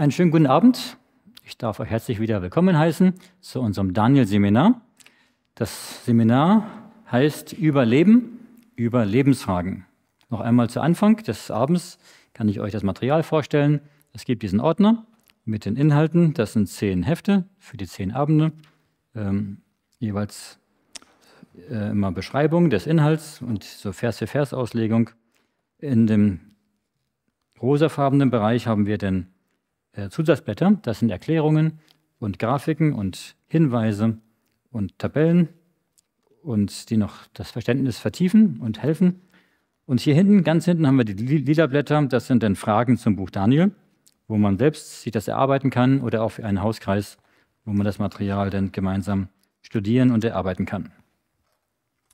Einen schönen guten Abend. Ich darf euch herzlich wieder willkommen heißen zu unserem Daniel-Seminar. Das Seminar heißt Überleben über Lebensfragen. Noch einmal zu Anfang des Abends kann ich euch das Material vorstellen. Es gibt diesen Ordner mit den Inhalten. Das sind zehn Hefte für die zehn Abende. Ähm, jeweils äh, immer Beschreibung des Inhalts und so Vers-für-Vers-Auslegung. In dem rosafarbenen Bereich haben wir den äh, Zusatzblätter. Das sind Erklärungen und Grafiken und Hinweise und Tabellen und die noch das Verständnis vertiefen und helfen. Und hier hinten, ganz hinten, haben wir die Liederblätter. Das sind dann Fragen zum Buch Daniel, wo man selbst sich das erarbeiten kann oder auch für einen Hauskreis, wo man das Material dann gemeinsam studieren und erarbeiten kann.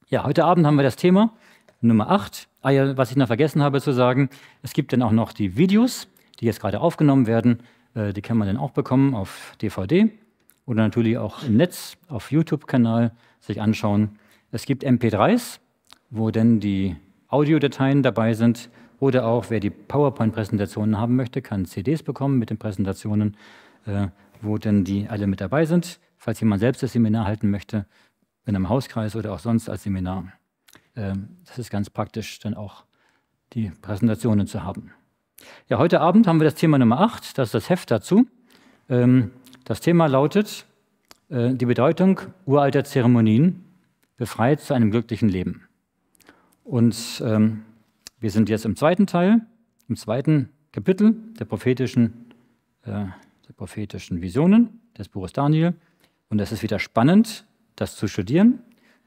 Ja, heute Abend haben wir das Thema Nummer 8. Ah ja, was ich noch vergessen habe zu sagen, es gibt dann auch noch die Videos, die jetzt gerade aufgenommen werden äh, die kann man dann auch bekommen auf DVD oder natürlich auch im Netz, auf YouTube-Kanal sich anschauen. Es gibt MP3s, wo dann die Audiodateien dabei sind. Oder auch, wer die PowerPoint-Präsentationen haben möchte, kann CDs bekommen mit den Präsentationen, äh, wo dann die alle mit dabei sind. Falls jemand selbst das Seminar halten möchte, in einem Hauskreis oder auch sonst als Seminar. Ähm, das ist ganz praktisch, dann auch die Präsentationen zu haben. Ja, heute Abend haben wir das Thema Nummer 8, das ist das Heft dazu. Ähm, das Thema lautet äh, die Bedeutung uralter Zeremonien, befreit zu einem glücklichen Leben. Und ähm, wir sind jetzt im zweiten Teil, im zweiten Kapitel der prophetischen, äh, der prophetischen Visionen des Buches Daniel. Und es ist wieder spannend, das zu studieren.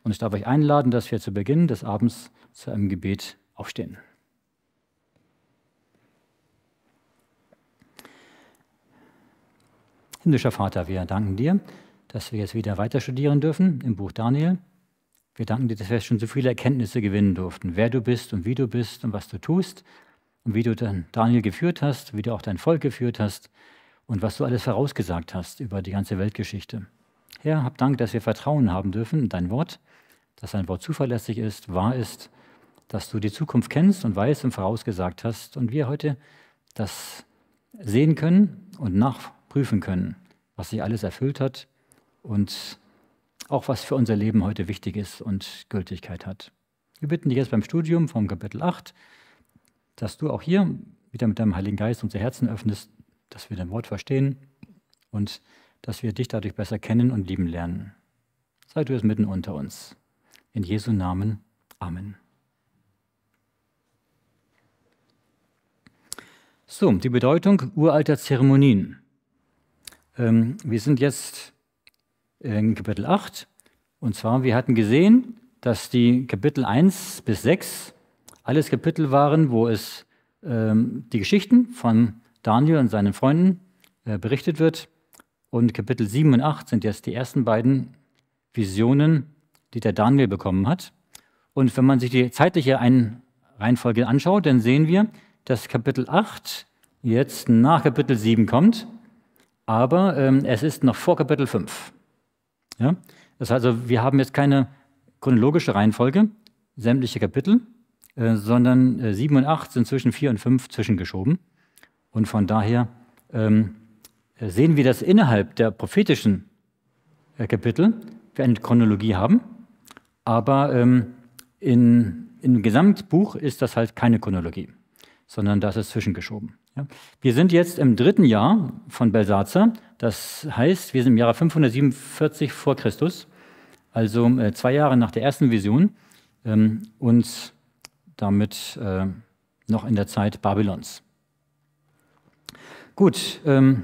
Und ich darf euch einladen, dass wir zu Beginn des Abends zu einem Gebet aufstehen. Himmlischer Vater, wir danken dir, dass wir jetzt wieder weiter studieren dürfen im Buch Daniel. Wir danken dir, dass wir schon so viele Erkenntnisse gewinnen durften, wer du bist und wie du bist und was du tust und wie du dann Daniel geführt hast, wie du auch dein Volk geführt hast und was du alles vorausgesagt hast über die ganze Weltgeschichte. Herr, hab Dank, dass wir Vertrauen haben dürfen in dein Wort, dass dein Wort zuverlässig ist, wahr ist, dass du die Zukunft kennst und weißt und vorausgesagt hast und wir heute das sehen können und nachvollziehen prüfen können, was sich alles erfüllt hat und auch was für unser Leben heute wichtig ist und Gültigkeit hat. Wir bitten dich jetzt beim Studium vom Kapitel 8, dass du auch hier wieder mit deinem Heiligen Geist unser Herzen öffnest, dass wir dein Wort verstehen und dass wir dich dadurch besser kennen und lieben lernen. Sei du es mitten unter uns. In Jesu Namen. Amen. So, die Bedeutung uralter Zeremonien. Ähm, wir sind jetzt in Kapitel 8. Und zwar, wir hatten gesehen, dass die Kapitel 1 bis 6 alles Kapitel waren, wo es ähm, die Geschichten von Daniel und seinen Freunden äh, berichtet wird. Und Kapitel 7 und 8 sind jetzt die ersten beiden Visionen, die der Daniel bekommen hat. Und wenn man sich die zeitliche Ein Reihenfolge anschaut, dann sehen wir, dass Kapitel 8 jetzt nach Kapitel 7 kommt aber ähm, es ist noch vor Kapitel 5. Ja? Das heißt also, wir haben jetzt keine chronologische Reihenfolge, sämtliche Kapitel, äh, sondern äh, 7 und 8 sind zwischen 4 und 5 zwischengeschoben. Und von daher ähm, äh, sehen wir, dass innerhalb der prophetischen äh, Kapitel wir eine Chronologie haben, aber ähm, in, im Gesamtbuch ist das halt keine Chronologie, sondern das ist zwischengeschoben. Wir sind jetzt im dritten Jahr von Belsatzer. Das heißt, wir sind im Jahre 547 vor Christus, also äh, zwei Jahre nach der ersten Vision ähm, und damit äh, noch in der Zeit Babylons. Gut, ähm,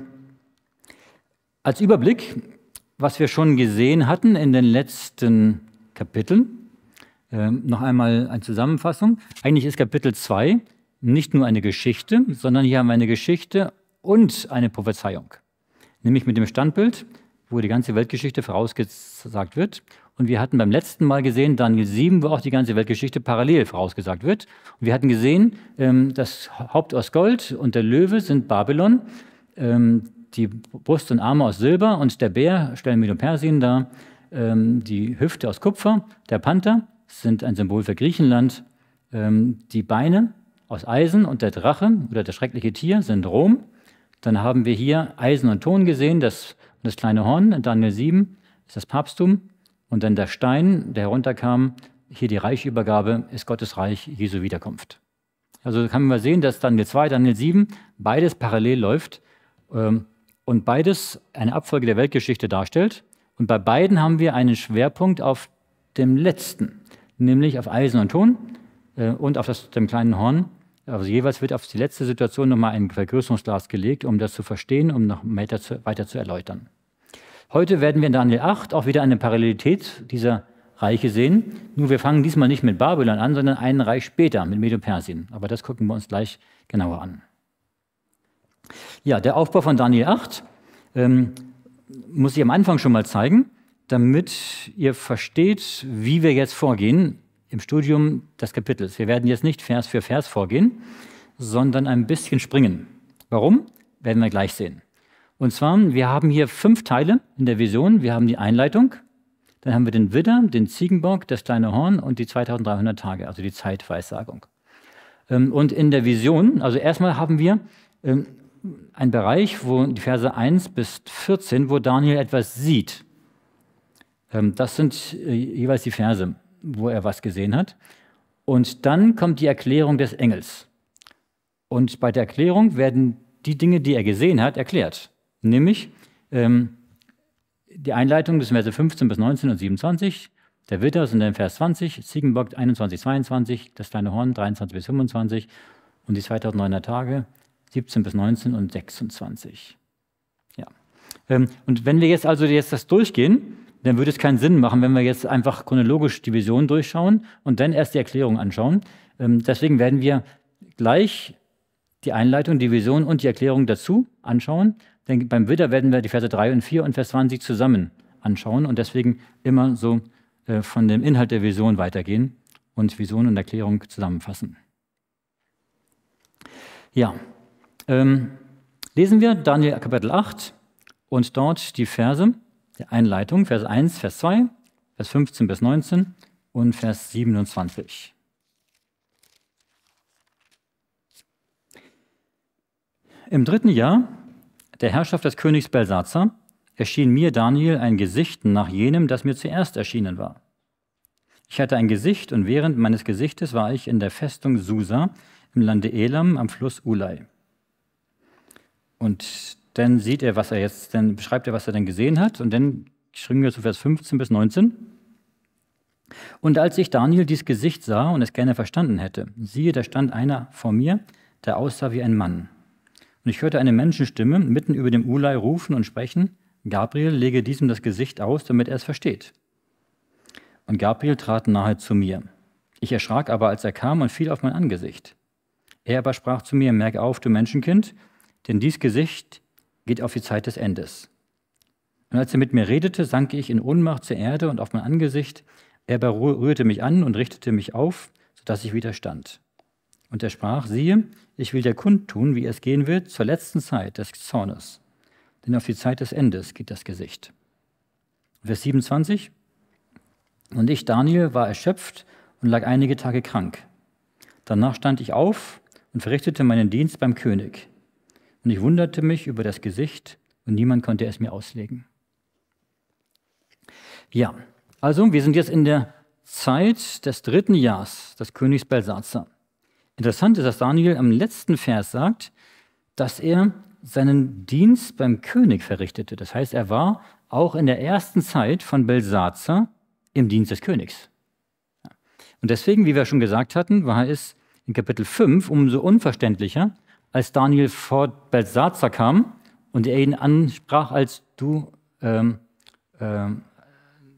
als Überblick, was wir schon gesehen hatten in den letzten Kapiteln, ähm, noch einmal eine Zusammenfassung. Eigentlich ist Kapitel 2 nicht nur eine Geschichte, sondern hier haben wir eine Geschichte und eine Prophezeiung. Nämlich mit dem Standbild, wo die ganze Weltgeschichte vorausgesagt wird. Und wir hatten beim letzten Mal gesehen, Daniel 7, wo auch die ganze Weltgeschichte parallel vorausgesagt wird. Und wir hatten gesehen, ähm, das Haupt aus Gold und der Löwe sind Babylon, ähm, die Brust und Arme aus Silber und der Bär stellen wir nur persien dar, ähm, die Hüfte aus Kupfer, der Panther sind ein Symbol für Griechenland, die Beine aus Eisen und der Drache oder das schreckliche Tier sind Rom. Dann haben wir hier Eisen und Ton gesehen, das, das kleine Horn in Daniel 7 ist das Papsttum. Und dann der Stein, der herunterkam, hier die Reichübergabe, ist Gottes Reich Jesu Wiederkunft. Also kann man sehen, dass Daniel 2, Daniel 7 beides parallel läuft ähm, und beides eine Abfolge der Weltgeschichte darstellt. Und bei beiden haben wir einen Schwerpunkt auf dem letzten, nämlich auf Eisen und Ton äh, und auf das, dem kleinen Horn. Also jeweils wird auf die letzte Situation nochmal ein Vergrößerungsglas gelegt, um das zu verstehen, um noch weiter zu, weiter zu erläutern. Heute werden wir in Daniel 8 auch wieder eine Parallelität dieser Reiche sehen. Nur wir fangen diesmal nicht mit Babylon an, sondern einen Reich später mit Medo-Persien. Aber das gucken wir uns gleich genauer an. Ja, der Aufbau von Daniel 8 ähm, muss ich am Anfang schon mal zeigen, damit ihr versteht, wie wir jetzt vorgehen im Studium des Kapitels. Wir werden jetzt nicht Vers für Vers vorgehen, sondern ein bisschen springen. Warum? Werden wir gleich sehen. Und zwar, wir haben hier fünf Teile in der Vision. Wir haben die Einleitung, dann haben wir den Widder, den Ziegenbock, das kleine Horn und die 2300 Tage, also die Zeitweissagung. Ähm, und in der Vision, also erstmal haben wir ähm, einen Bereich, wo die Verse 1 bis 14, wo Daniel etwas sieht. Ähm, das sind äh, jeweils die Verse wo er was gesehen hat. Und dann kommt die Erklärung des Engels. Und bei der Erklärung werden die Dinge, die er gesehen hat, erklärt. Nämlich ähm, die Einleitung des Verse 15 bis 19 und 27, der Wilders und dann Vers 20, Ziegenbock 21, 22, das kleine Horn 23 bis 25 und die 2900 Tage 17 bis 19 und 26. Ja. Ähm, und wenn wir jetzt also jetzt das durchgehen, dann würde es keinen Sinn machen, wenn wir jetzt einfach chronologisch die Vision durchschauen und dann erst die Erklärung anschauen. Ähm, deswegen werden wir gleich die Einleitung, die Vision und die Erklärung dazu anschauen. Denn beim Widder werden wir die Verse 3 und 4 und Vers 20 zusammen anschauen und deswegen immer so äh, von dem Inhalt der Vision weitergehen und Vision und Erklärung zusammenfassen. Ja, ähm, lesen wir Daniel Kapitel 8 und dort die Verse der Einleitung, Vers 1, Vers 2, Vers 15 bis 19 und Vers 27. Im dritten Jahr der Herrschaft des Königs Belsazar erschien mir Daniel ein Gesicht nach jenem, das mir zuerst erschienen war. Ich hatte ein Gesicht und während meines Gesichtes war ich in der Festung Susa im Lande Elam am Fluss Ulai. Und dann sieht er, was er jetzt, dann beschreibt er, was er dann gesehen hat. Und dann schreiben wir zu Vers 15 bis 19. Und als ich Daniel dies Gesicht sah und es gerne verstanden hätte, siehe, da stand einer vor mir, der aussah wie ein Mann. Und ich hörte eine Menschenstimme mitten über dem Ulai rufen und sprechen, Gabriel lege diesem das Gesicht aus, damit er es versteht. Und Gabriel trat nahe zu mir. Ich erschrak aber, als er kam und fiel auf mein Angesicht. Er aber sprach zu mir, merk auf, du Menschenkind, denn dies Gesicht geht auf die Zeit des Endes. Und als er mit mir redete, sank ich in Ohnmacht zur Erde und auf mein Angesicht. Er berührte mich an und richtete mich auf, sodass ich wieder stand. Und er sprach, siehe, ich will dir kundtun, wie es gehen wird, zur letzten Zeit des Zornes. Denn auf die Zeit des Endes geht das Gesicht. Vers 27. Und ich, Daniel, war erschöpft und lag einige Tage krank. Danach stand ich auf und verrichtete meinen Dienst beim König. Und ich wunderte mich über das Gesicht und niemand konnte es mir auslegen. Ja, also wir sind jetzt in der Zeit des dritten Jahres des Königs Belsazar. Interessant ist, dass Daniel am letzten Vers sagt, dass er seinen Dienst beim König verrichtete. Das heißt, er war auch in der ersten Zeit von Belsazar im Dienst des Königs. Und deswegen, wie wir schon gesagt hatten, war es in Kapitel 5 umso unverständlicher, als Daniel vor Belsatzer kam und er ihn ansprach als du, ähm, ähm,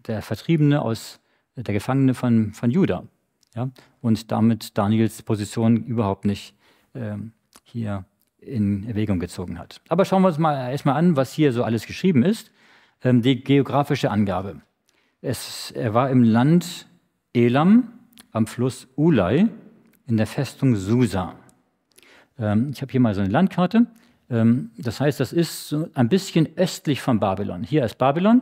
der Vertriebene aus, der Gefangene von, von Judah. Ja? Und damit Daniels Position überhaupt nicht ähm, hier in Erwägung gezogen hat. Aber schauen wir uns mal erstmal an, was hier so alles geschrieben ist. Ähm, die geografische Angabe. Es, er war im Land Elam am Fluss Ulai in der Festung Susa. Ähm, ich habe hier mal so eine Landkarte. Ähm, das heißt, das ist so ein bisschen östlich von Babylon. Hier ist Babylon,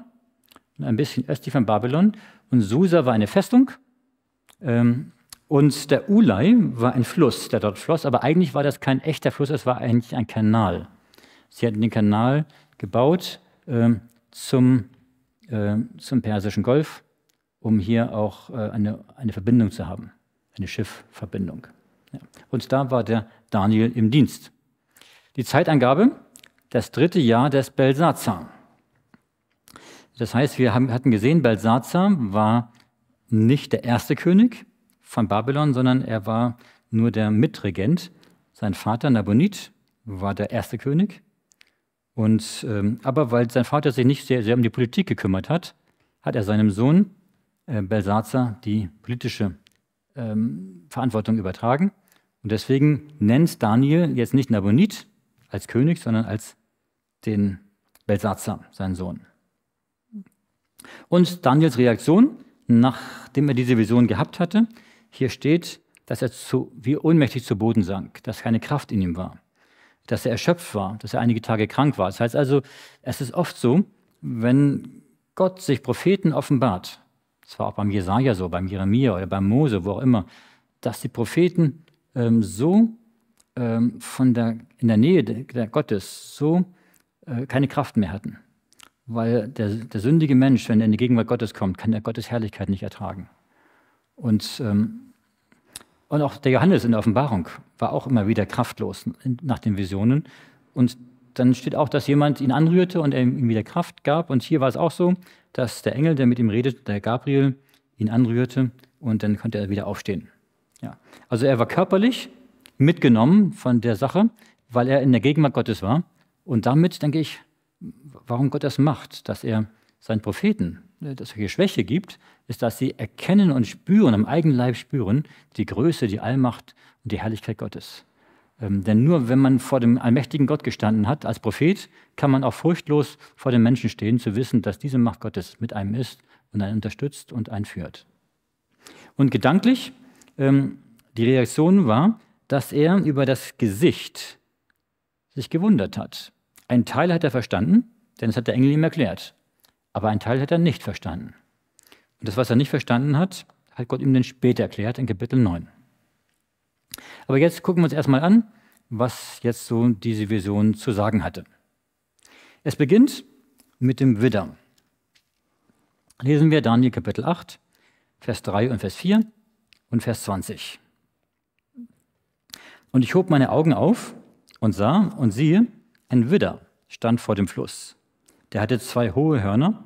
ein bisschen östlich von Babylon. Und Susa war eine Festung. Ähm, und der Ulai war ein Fluss, der dort floss, aber eigentlich war das kein echter Fluss, es war eigentlich ein Kanal. Sie hatten den Kanal gebaut zum, zum Persischen Golf, um hier auch äh, eine, eine Verbindung zu haben, eine Schiffverbindung. Und da war der Daniel im Dienst. Die Zeitangabe, das dritte Jahr des Belsazar. Das heißt, wir haben, hatten gesehen, Belsazar war nicht der erste König von Babylon, sondern er war nur der Mitregent. Sein Vater Nabonid war der erste König. Und, ähm, aber weil sein Vater sich nicht sehr, sehr um die Politik gekümmert hat, hat er seinem Sohn äh, Belsazar die politische ähm, Verantwortung übertragen. Und deswegen nennt Daniel jetzt nicht Nabonid als König, sondern als den Belsatzer, seinen Sohn. Und Daniels Reaktion, nachdem er diese Vision gehabt hatte, hier steht, dass er zu, wie ohnmächtig zu Boden sank, dass keine Kraft in ihm war, dass er erschöpft war, dass er einige Tage krank war. Das heißt also, es ist oft so, wenn Gott sich Propheten offenbart, das war auch beim Jesaja so, beim Jeremia oder beim Mose, wo auch immer, dass die Propheten ähm, so ähm, von der, in der Nähe der, der Gottes so äh, keine Kraft mehr hatten. Weil der, der sündige Mensch, wenn er in die Gegenwart Gottes kommt, kann er Gottes Herrlichkeit nicht ertragen. Und, ähm, und auch der Johannes in der Offenbarung war auch immer wieder kraftlos nach den Visionen. Und dann steht auch, dass jemand ihn anrührte und er ihm wieder Kraft gab. Und hier war es auch so, dass der Engel, der mit ihm redet, der Gabriel, ihn anrührte und dann konnte er wieder aufstehen. Ja. Also er war körperlich mitgenommen von der Sache, weil er in der Gegenwart Gottes war. Und damit denke ich, warum Gott das macht, dass er seinen Propheten äh, dass solche Schwäche gibt, ist, dass sie erkennen und spüren, am eigenen Leib spüren, die Größe, die Allmacht und die Herrlichkeit Gottes. Ähm, denn nur wenn man vor dem allmächtigen Gott gestanden hat, als Prophet, kann man auch furchtlos vor den Menschen stehen, zu wissen, dass diese Macht Gottes mit einem ist und einen unterstützt und einen führt. Und gedanklich ähm, die Reaktion war, dass er über das Gesicht sich gewundert hat. Ein Teil hat er verstanden, denn es hat der Engel ihm erklärt. Aber ein Teil hat er nicht verstanden. Und das, was er nicht verstanden hat, hat Gott ihm dann später erklärt, in Kapitel 9. Aber jetzt gucken wir uns erstmal an, was jetzt so diese Vision zu sagen hatte. Es beginnt mit dem Widder. Lesen wir Daniel Kapitel 8, Vers 3 und Vers 4 und Vers 20. Und ich hob meine Augen auf und sah und siehe, ein Widder stand vor dem Fluss. Der hatte zwei hohe Hörner,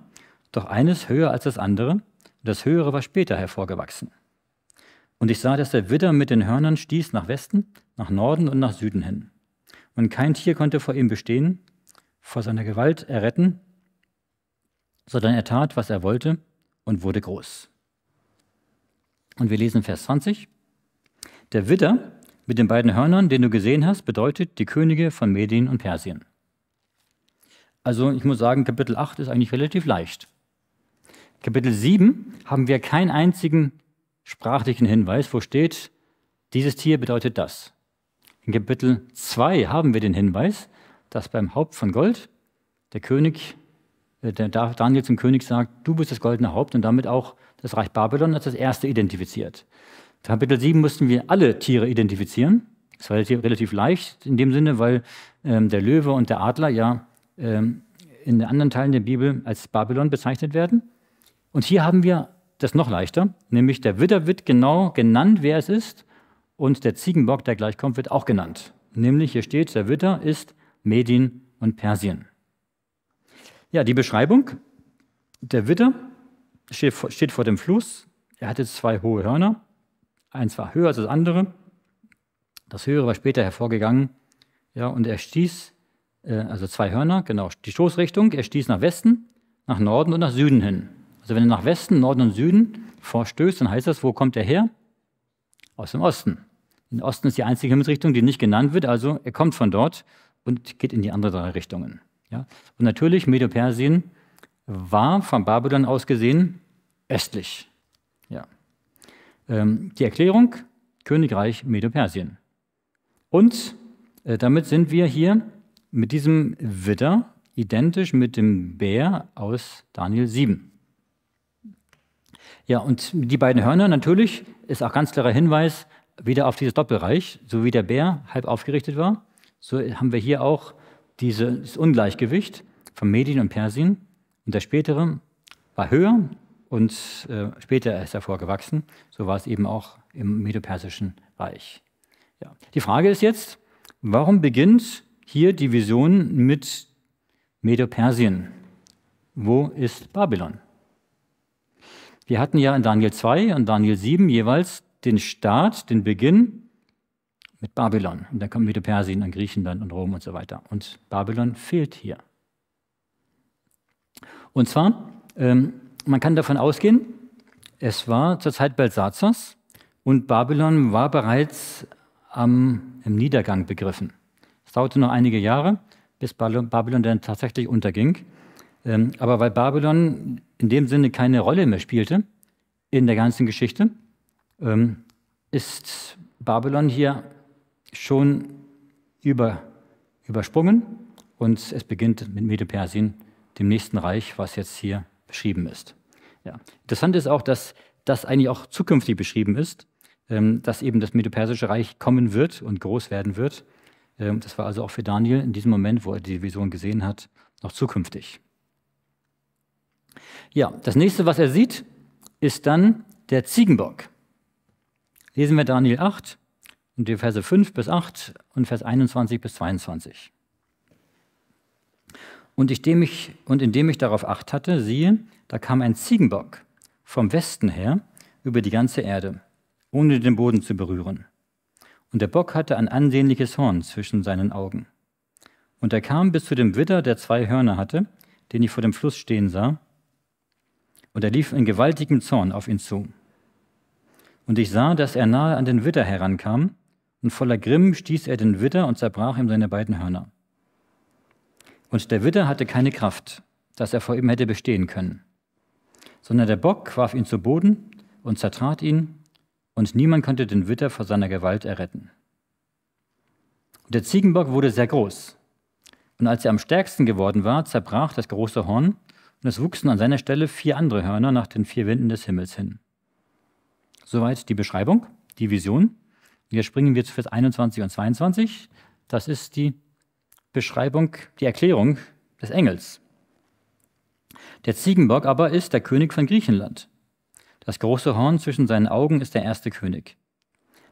doch eines höher als das andere, und das höhere war später hervorgewachsen. Und ich sah, dass der Widder mit den Hörnern stieß nach Westen, nach Norden und nach Süden hin. Und kein Tier konnte vor ihm bestehen, vor seiner Gewalt erretten, sondern er tat, was er wollte und wurde groß. Und wir lesen Vers 20. Der Widder mit den beiden Hörnern, den du gesehen hast, bedeutet die Könige von Medien und Persien. Also ich muss sagen, Kapitel 8 ist eigentlich relativ leicht. Kapitel 7 haben wir keinen einzigen sprachlichen Hinweis, wo steht, dieses Tier bedeutet das. In Kapitel 2 haben wir den Hinweis, dass beim Haupt von Gold der König, äh, der Daniel zum König sagt, du bist das goldene Haupt und damit auch das Reich Babylon als das erste identifiziert. Kapitel 7 mussten wir alle Tiere identifizieren. Das war relativ leicht in dem Sinne, weil ähm, der Löwe und der Adler ja ähm, in anderen Teilen der Bibel als Babylon bezeichnet werden. Und hier haben wir das noch leichter, nämlich der Widder wird genau genannt, wer es ist, und der Ziegenbock, der gleich kommt, wird auch genannt. Nämlich hier steht, der Widder ist Medien und Persien. Ja, die Beschreibung, der Widder steht, steht vor dem Fluss. Er hatte zwei hohe Hörner. Eins war höher als das andere. Das höhere war später hervorgegangen. Ja, und er stieß, äh, also zwei Hörner, genau, die Stoßrichtung. Er stieß nach Westen, nach Norden und nach Süden hin. Also wenn er nach Westen, Norden und Süden vorstößt, dann heißt das, wo kommt er her? Aus dem Osten. Im Osten ist die einzige Himmelsrichtung, die nicht genannt wird, also er kommt von dort und geht in die anderen drei Richtungen. Ja? Und natürlich Medo-Persien war von Babylon aus gesehen östlich. Ja. Ähm, die Erklärung: Königreich Medo-Persien. Und äh, damit sind wir hier mit diesem Widder identisch mit dem Bär aus Daniel 7. Ja, und die beiden Hörner natürlich ist auch ganz klarer Hinweis wieder auf dieses Doppelreich. So wie der Bär halb aufgerichtet war, so haben wir hier auch dieses Ungleichgewicht von Medien und Persien. Und der spätere war höher und äh, später ist er vorgewachsen. So war es eben auch im Medopersischen Reich. Ja. Die Frage ist jetzt, warum beginnt hier die Vision mit Medopersien? Wo ist Babylon? Wir hatten ja in Daniel 2 und Daniel 7 jeweils den Start, den Beginn mit Babylon. Und dann kommt Medopersien an Griechenland und Rom und so weiter. Und Babylon fehlt hier. Und zwar, ähm, man kann davon ausgehen, es war zur Zeit Belsazars und Babylon war bereits am, im Niedergang begriffen. Es dauerte noch einige Jahre, bis Babylon dann tatsächlich unterging. Ähm, aber weil Babylon in dem Sinne keine Rolle mehr spielte in der ganzen Geschichte, ähm, ist Babylon hier schon über, übersprungen und es beginnt mit Medo-Persien dem nächsten Reich, was jetzt hier beschrieben ist. Ja. Interessant ist auch, dass das eigentlich auch zukünftig beschrieben ist, ähm, dass eben das medo Reich kommen wird und groß werden wird. Ähm, das war also auch für Daniel in diesem Moment, wo er die Vision gesehen hat, noch zukünftig. Ja, das nächste, was er sieht, ist dann der Ziegenbock. Lesen wir Daniel 8 und die Verse 5 bis 8 und Vers 21 bis 22. Und indem ich, und indem ich darauf acht hatte, siehe, da kam ein Ziegenbock vom Westen her über die ganze Erde, ohne den Boden zu berühren. Und der Bock hatte ein ansehnliches Horn zwischen seinen Augen. Und er kam bis zu dem Widder, der zwei Hörner hatte, den ich vor dem Fluss stehen sah. Und er lief in gewaltigem Zorn auf ihn zu. Und ich sah, dass er nahe an den Widder herankam, und voller Grimm stieß er den Widder und zerbrach ihm seine beiden Hörner. Und der Widder hatte keine Kraft, dass er vor ihm hätte bestehen können. Sondern der Bock warf ihn zu Boden und zertrat ihn, und niemand konnte den Widder vor seiner Gewalt erretten. Und der Ziegenbock wurde sehr groß. Und als er am stärksten geworden war, zerbrach das große Horn, und es wuchsen an seiner Stelle vier andere Hörner nach den vier Winden des Himmels hin. Soweit die Beschreibung, die Vision. Hier springen wir zu Vers 21 und 22. Das ist die Beschreibung, die Erklärung des Engels. Der Ziegenbock aber ist der König von Griechenland. Das große Horn zwischen seinen Augen ist der erste König.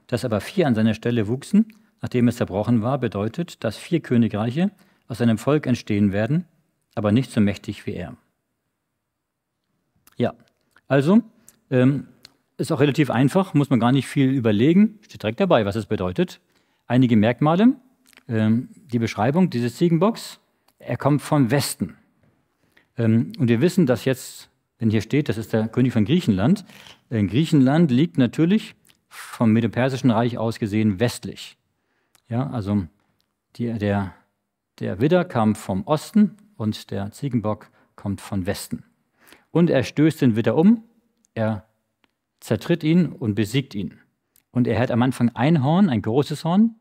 Dass aber vier an seiner Stelle wuchsen, nachdem es zerbrochen war, bedeutet, dass vier Königreiche aus seinem Volk entstehen werden, aber nicht so mächtig wie er. Ja, also ähm, ist auch relativ einfach, muss man gar nicht viel überlegen, steht direkt dabei, was es bedeutet. Einige Merkmale, ähm, die Beschreibung, dieses Ziegenbocks, er kommt vom Westen. Ähm, und wir wissen, dass jetzt, wenn hier steht, das ist der König von Griechenland, äh, Griechenland liegt natürlich vom medo Reich aus gesehen westlich. Ja, also die, der, der Widder kam vom Osten und der Ziegenbock kommt von Westen. Und er stößt den Widder um, er zertritt ihn und besiegt ihn. Und er hat am Anfang ein Horn, ein großes Horn,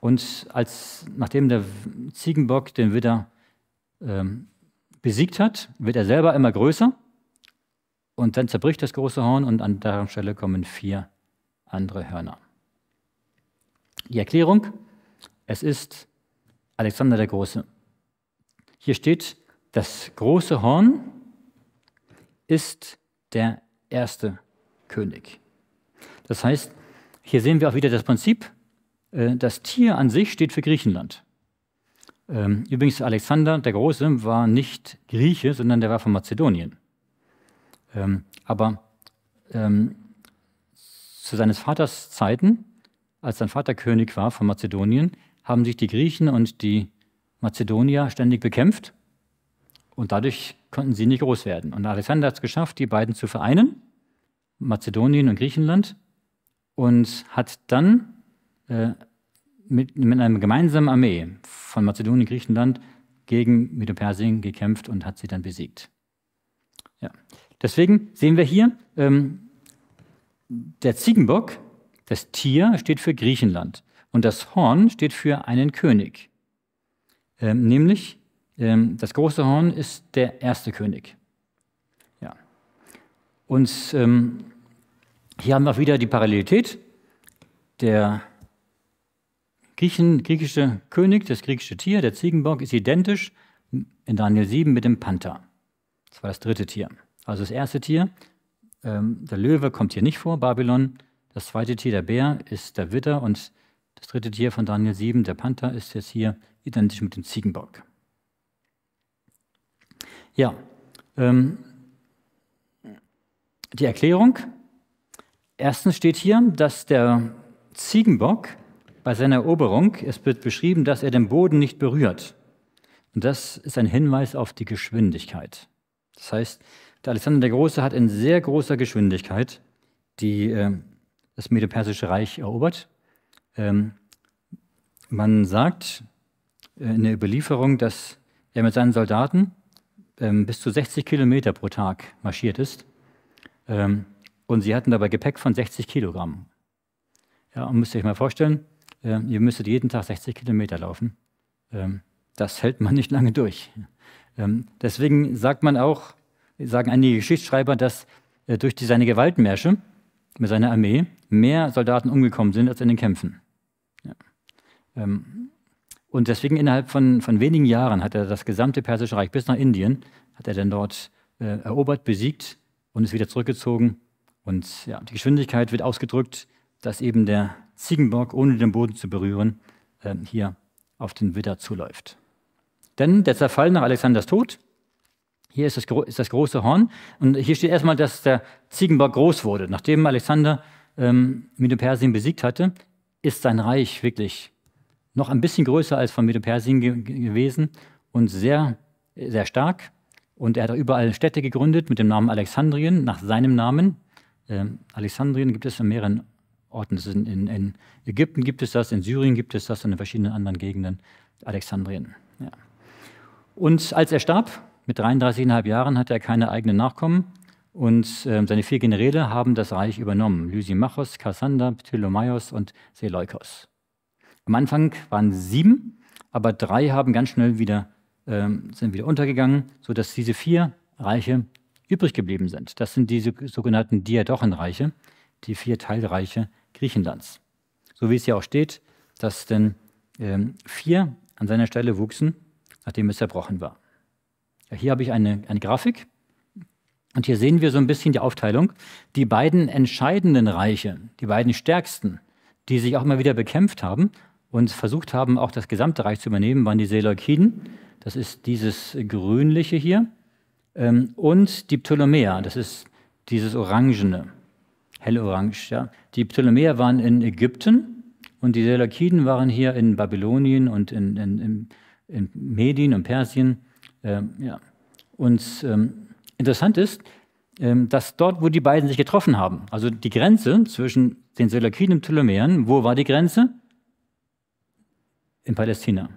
und als, nachdem der Ziegenbock den Widder ähm, besiegt hat, wird er selber immer größer und dann zerbricht das große Horn und an deren Stelle kommen vier andere Hörner. Die Erklärung, es ist Alexander der Große. Hier steht, das große Horn ist der erste König. Das heißt, hier sehen wir auch wieder das Prinzip, äh, das Tier an sich steht für Griechenland. Ähm, übrigens, Alexander der Große war nicht Grieche, sondern der war von Mazedonien. Ähm, aber ähm, zu seines Vaters Zeiten, als sein Vater König war von Mazedonien, haben sich die Griechen und die Mazedonier ständig bekämpft und dadurch konnten sie nicht groß werden. Und Alexander hat es geschafft, die beiden zu vereinen, Mazedonien und Griechenland, und hat dann äh, mit, mit einer gemeinsamen Armee von Mazedonien und Griechenland gegen Medo-Persien gekämpft und hat sie dann besiegt. Ja. Deswegen sehen wir hier, ähm, der Ziegenbock, das Tier, steht für Griechenland und das Horn steht für einen König. Ähm, nämlich ähm, das große Horn ist der erste König. Ja. Und ähm, hier haben wir auch wieder die Parallelität. Der Griechen, griechische König, das griechische Tier, der Ziegenbock, ist identisch in Daniel 7 mit dem Panther. Das war das dritte Tier. Also das erste Tier, ähm, der Löwe kommt hier nicht vor, Babylon. Das zweite Tier, der Bär, ist der Witter. Und das dritte Tier von Daniel 7, der Panther, ist jetzt hier identisch mit dem Ziegenbock. Ja, ähm, die Erklärung. Erstens steht hier, dass der Ziegenbock bei seiner Eroberung, es wird beschrieben, dass er den Boden nicht berührt. Und das ist ein Hinweis auf die Geschwindigkeit. Das heißt, der Alexander der Große hat in sehr großer Geschwindigkeit die, äh, das medo Reich erobert. Ähm, man sagt äh, in der Überlieferung, dass er mit seinen Soldaten ähm, bis zu 60 Kilometer pro Tag marschiert ist. Ähm, und sie hatten dabei Gepäck von 60 Kilogramm. Ja, und müsst ihr euch mal vorstellen, ähm, ihr müsstet jeden Tag 60 Kilometer laufen. Ähm, das hält man nicht lange durch. Ähm, deswegen sagt man auch, sagen einige Geschichtsschreiber, dass äh, durch die, seine Gewaltmärsche mit seiner Armee mehr Soldaten umgekommen sind als in den Kämpfen. Ja. Ähm, und deswegen innerhalb von, von wenigen Jahren hat er das gesamte Persische Reich bis nach Indien, hat er dann dort äh, erobert, besiegt und ist wieder zurückgezogen. Und ja, die Geschwindigkeit wird ausgedrückt, dass eben der Ziegenbock, ohne den Boden zu berühren, ähm, hier auf den Widder zuläuft. Denn der Zerfall nach Alexanders Tod, hier ist das, ist das große Horn, und hier steht erstmal, dass der Ziegenbock groß wurde. Nachdem Alexander ähm, Medo-Persien besiegt hatte, ist sein Reich wirklich noch ein bisschen größer als von Medo-Persien ge gewesen und sehr, sehr stark. Und er hat überall Städte gegründet mit dem Namen Alexandrien, nach seinem Namen. Ähm, Alexandrien gibt es in mehreren Orten. In, in, in, Ägypten gibt es das, in Syrien gibt es das und in verschiedenen anderen Gegenden Alexandrien. Ja. Und als er starb, mit 33,5 Jahren, hatte er keine eigenen Nachkommen und äh, seine vier Generäle haben das Reich übernommen. Lysimachos, Kassander, Ptolomaios und Seleukos. Am Anfang waren sieben, aber drei haben ganz schnell wieder, äh, sind wieder untergegangen, sodass diese vier Reiche übrig geblieben sind. Das sind die sogenannten Diadochenreiche, die vier Teilreiche Griechenlands. So wie es hier auch steht, dass denn ähm, vier an seiner Stelle wuchsen, nachdem es zerbrochen war. Ja, hier habe ich eine, eine Grafik und hier sehen wir so ein bisschen die Aufteilung. Die beiden entscheidenden Reiche, die beiden stärksten, die sich auch immer wieder bekämpft haben und versucht haben, auch das gesamte Reich zu übernehmen, waren die Seleukiden. Das ist dieses Grünliche hier. Ähm, und die Ptolemäer, das ist dieses Orangene hellorange. Ja. Die Ptolemäer waren in Ägypten und die Seleukiden waren hier in Babylonien und in, in, in Medien und Persien. Ähm, ja. Und ähm, interessant ist, ähm, dass dort, wo die beiden sich getroffen haben, also die Grenze zwischen den Seleukiden und Ptolemäern, wo war die Grenze? In Palästina.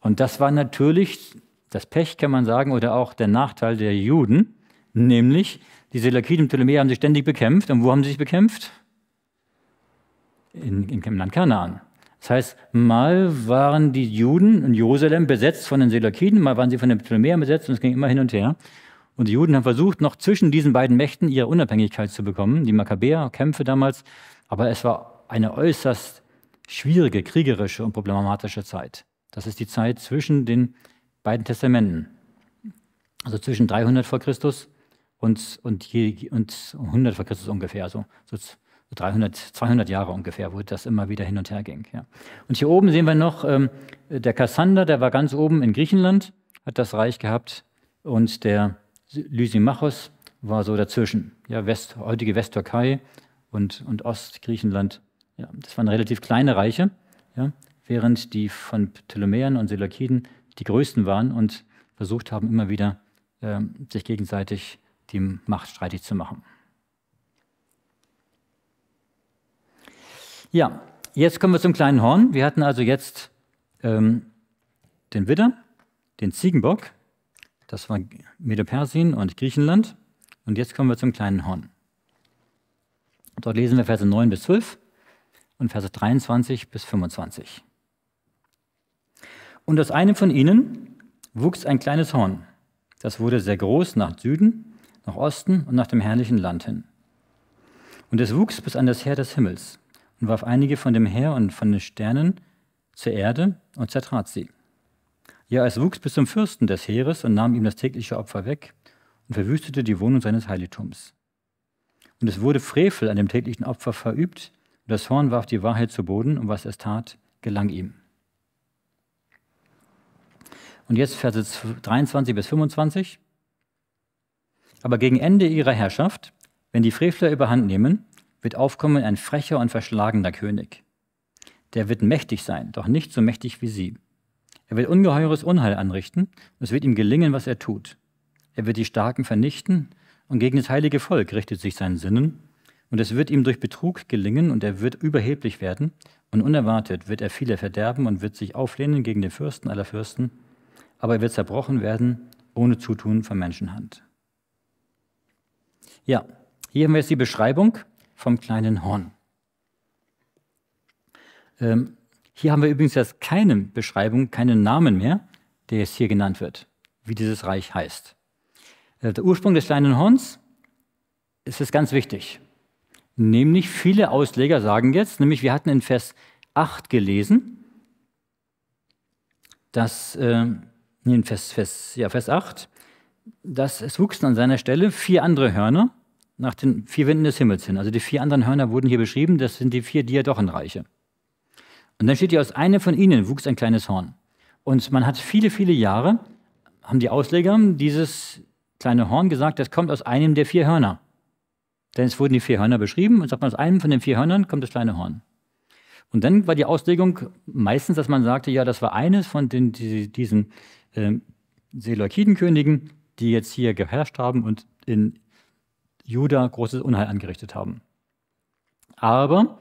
Und das war natürlich das Pech, kann man sagen, oder auch der Nachteil der Juden, nämlich die Seleukiden und Ptolemäer haben sich ständig bekämpft. Und wo haben sie sich bekämpft? In, in, im Land Kanaan. Das heißt, mal waren die Juden in Jerusalem besetzt von den Seleukiden, mal waren sie von den Ptolemäern besetzt und es ging immer hin und her. Und die Juden haben versucht, noch zwischen diesen beiden Mächten ihre Unabhängigkeit zu bekommen, die Makkabäer-Kämpfe damals. Aber es war eine äußerst schwierige, kriegerische und problematische Zeit. Das ist die Zeit zwischen den beiden Testamenten, also zwischen 300 vor Christus und, und, je, und 100 vor Christus ungefähr, so, so 300, 200 Jahre ungefähr, wo das immer wieder hin und her ging. Ja. Und hier oben sehen wir noch, ähm, der Kassander, der war ganz oben in Griechenland, hat das Reich gehabt und der Lysimachos war so dazwischen, ja, West, heutige Westtürkei und, und Ostgriechenland. Ja, das waren relativ kleine Reiche, ja, während die von Ptolemäern und Seleukiden die größten waren und versucht haben, immer wieder äh, sich gegenseitig die Macht streitig zu machen. Ja, jetzt kommen wir zum kleinen Horn. Wir hatten also jetzt ähm, den Widder, den Ziegenbock, das war Medopersien und Griechenland. Und jetzt kommen wir zum kleinen Horn. Dort lesen wir Verse 9 bis 12 und Verse 23 bis 25. Und aus einem von ihnen wuchs ein kleines Horn. Das wurde sehr groß nach Süden nach Osten und nach dem herrlichen Land hin. Und es wuchs bis an das Heer des Himmels und warf einige von dem Heer und von den Sternen zur Erde und zertrat sie. Ja, es wuchs bis zum Fürsten des Heeres und nahm ihm das tägliche Opfer weg und verwüstete die Wohnung seines Heiligtums. Und es wurde Frevel an dem täglichen Opfer verübt, und das Horn warf die Wahrheit zu Boden, und was es tat, gelang ihm. Und jetzt Verse 23 bis 25. Aber gegen Ende ihrer Herrschaft, wenn die Frevler überhand nehmen, wird aufkommen ein frecher und verschlagener König. Der wird mächtig sein, doch nicht so mächtig wie sie. Er wird ungeheures Unheil anrichten, und es wird ihm gelingen, was er tut. Er wird die Starken vernichten, und gegen das heilige Volk richtet sich sein Sinnen, und es wird ihm durch Betrug gelingen, und er wird überheblich werden, und unerwartet wird er viele verderben und wird sich auflehnen gegen den Fürsten aller Fürsten, aber er wird zerbrochen werden, ohne Zutun von Menschenhand. Ja, hier haben wir jetzt die Beschreibung vom kleinen Horn. Ähm, hier haben wir übrigens jetzt keine Beschreibung, keinen Namen mehr, der jetzt hier genannt wird, wie dieses Reich heißt. Äh, der Ursprung des kleinen Horns ist es ganz wichtig. Nämlich viele Ausleger sagen jetzt, nämlich wir hatten in Vers 8 gelesen, dass, äh, in Vers, Vers, ja, Vers 8, dass es wuchsen an seiner Stelle vier andere Hörner nach den vier Winden des Himmels hin. Also die vier anderen Hörner wurden hier beschrieben, das sind die vier Diadochenreiche. Und dann steht hier, aus einem von ihnen wuchs ein kleines Horn. Und man hat viele, viele Jahre, haben die Ausleger dieses kleine Horn gesagt, das kommt aus einem der vier Hörner. Denn es wurden die vier Hörner beschrieben und sagt man, aus einem von den vier Hörnern kommt das kleine Horn. Und dann war die Auslegung meistens, dass man sagte, ja, das war eines von den, diesen äh, Seleukidenkönigen, die jetzt hier geherrscht haben und in Juda großes Unheil angerichtet haben. Aber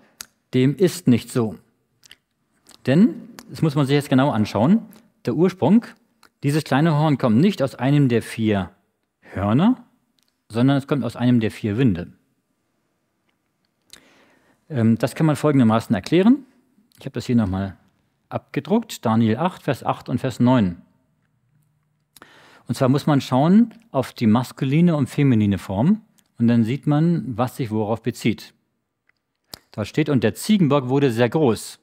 dem ist nicht so. Denn, das muss man sich jetzt genau anschauen, der Ursprung, dieses kleine Horn kommt nicht aus einem der vier Hörner, sondern es kommt aus einem der vier Winde. Ähm, das kann man folgendermaßen erklären. Ich habe das hier nochmal abgedruckt. Daniel 8, Vers 8 und Vers 9. Und zwar muss man schauen auf die maskuline und feminine Form und dann sieht man, was sich worauf bezieht. Da steht, und der Ziegenbock wurde sehr groß.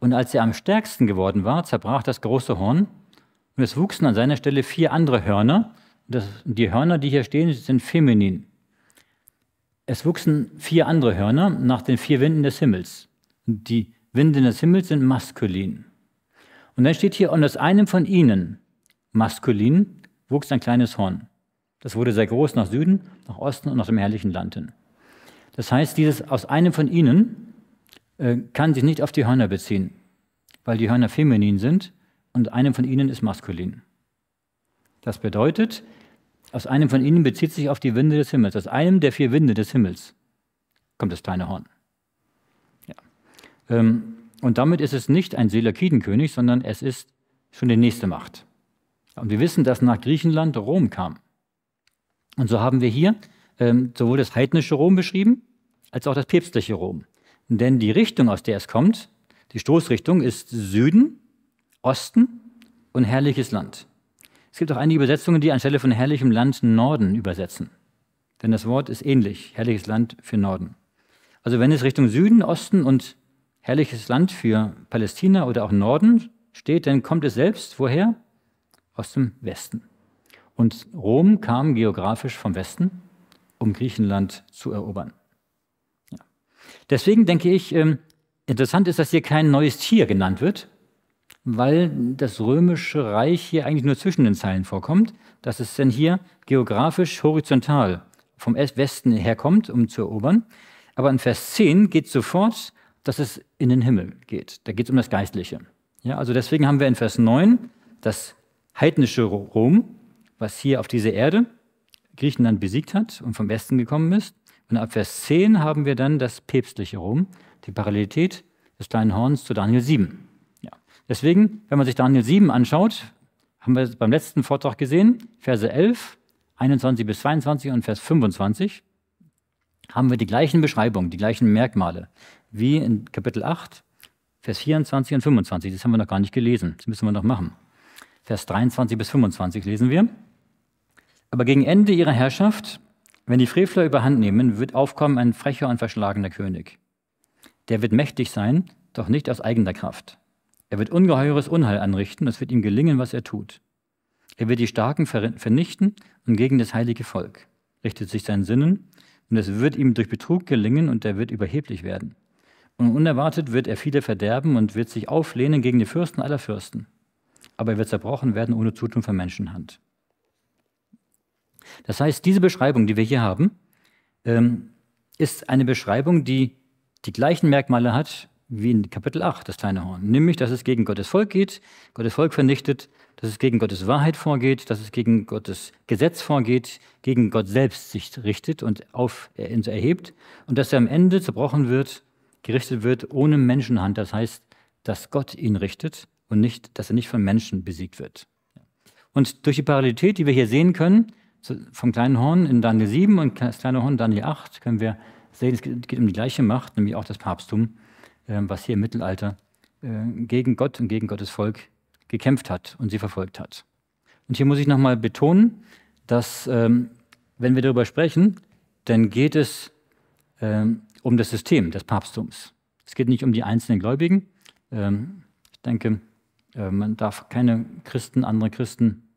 Und als er am stärksten geworden war, zerbrach das große Horn und es wuchsen an seiner Stelle vier andere Hörner. Das, die Hörner, die hier stehen, sind feminin. Es wuchsen vier andere Hörner nach den vier Winden des Himmels. Die Winde des Himmels sind maskulin. Und dann steht hier, und aus einem von ihnen maskulin, wuchs ein kleines Horn. Das wurde sehr groß nach Süden, nach Osten und nach dem herrlichen Land hin. Das heißt, dieses aus einem von ihnen äh, kann sich nicht auf die Hörner beziehen, weil die Hörner feminin sind und einem von ihnen ist maskulin. Das bedeutet, aus einem von ihnen bezieht sich auf die Winde des Himmels. Aus einem der vier Winde des Himmels kommt das kleine Horn. Ja. Ähm, und damit ist es nicht ein Selekidenkönig, sondern es ist schon die nächste Macht. Und wir wissen, dass nach Griechenland Rom kam. Und so haben wir hier ähm, sowohl das heidnische Rom beschrieben, als auch das päpstliche Rom. Denn die Richtung, aus der es kommt, die Stoßrichtung ist Süden, Osten und herrliches Land. Es gibt auch einige Übersetzungen, die anstelle von herrlichem Land Norden übersetzen. Denn das Wort ist ähnlich, herrliches Land für Norden. Also wenn es Richtung Süden, Osten und herrliches Land für Palästina oder auch Norden steht, dann kommt es selbst woher? aus dem Westen. Und Rom kam geografisch vom Westen, um Griechenland zu erobern. Ja. Deswegen denke ich, ähm, interessant ist, dass hier kein neues Tier genannt wird, weil das römische Reich hier eigentlich nur zwischen den Zeilen vorkommt, dass es denn hier geografisch horizontal vom Westen herkommt, um zu erobern. Aber in Vers 10 geht sofort, dass es in den Himmel geht. Da geht es um das Geistliche. Ja, also deswegen haben wir in Vers 9 das heidnische Rom, was hier auf dieser Erde Griechenland besiegt hat und vom Westen gekommen ist. Und ab Vers 10 haben wir dann das päpstliche Rom, die Parallelität des kleinen Horns zu Daniel 7. Ja. Deswegen, wenn man sich Daniel 7 anschaut, haben wir es beim letzten Vortrag gesehen, Verse 11, 21 bis 22 und Vers 25, haben wir die gleichen Beschreibungen, die gleichen Merkmale, wie in Kapitel 8, Vers 24 und 25. Das haben wir noch gar nicht gelesen. Das müssen wir noch machen. Vers 23 bis 25 lesen wir. Aber gegen Ende ihrer Herrschaft, wenn die Frevler überhand nehmen, wird aufkommen ein frecher und verschlagener König. Der wird mächtig sein, doch nicht aus eigener Kraft. Er wird ungeheures Unheil anrichten, es wird ihm gelingen, was er tut. Er wird die Starken vernichten und gegen das heilige Volk richtet sich sein Sinnen, und es wird ihm durch Betrug gelingen und er wird überheblich werden. Und unerwartet wird er viele verderben und wird sich auflehnen gegen die Fürsten aller Fürsten aber er wird zerbrochen werden ohne Zutun von Menschenhand. Das heißt, diese Beschreibung, die wir hier haben, ähm, ist eine Beschreibung, die die gleichen Merkmale hat wie in Kapitel 8, das kleine Horn. Nämlich, dass es gegen Gottes Volk geht, Gottes Volk vernichtet, dass es gegen Gottes Wahrheit vorgeht, dass es gegen Gottes Gesetz vorgeht, gegen Gott selbst sich richtet und auf ihn äh, erhebt und dass er am Ende zerbrochen wird, gerichtet wird ohne Menschenhand. Das heißt, dass Gott ihn richtet und nicht, dass er nicht von Menschen besiegt wird. Und durch die Parallelität, die wir hier sehen können, vom kleinen Horn in Daniel 7 und das kleine Horn in Daniel 8, können wir sehen, es geht um die gleiche Macht, nämlich auch das Papsttum, ähm, was hier im Mittelalter äh, gegen Gott und gegen Gottes Volk gekämpft hat und sie verfolgt hat. Und hier muss ich nochmal betonen, dass ähm, wenn wir darüber sprechen, dann geht es ähm, um das System des Papsttums. Es geht nicht um die einzelnen Gläubigen. ich denke, äh, man darf keine Christen, andere Christen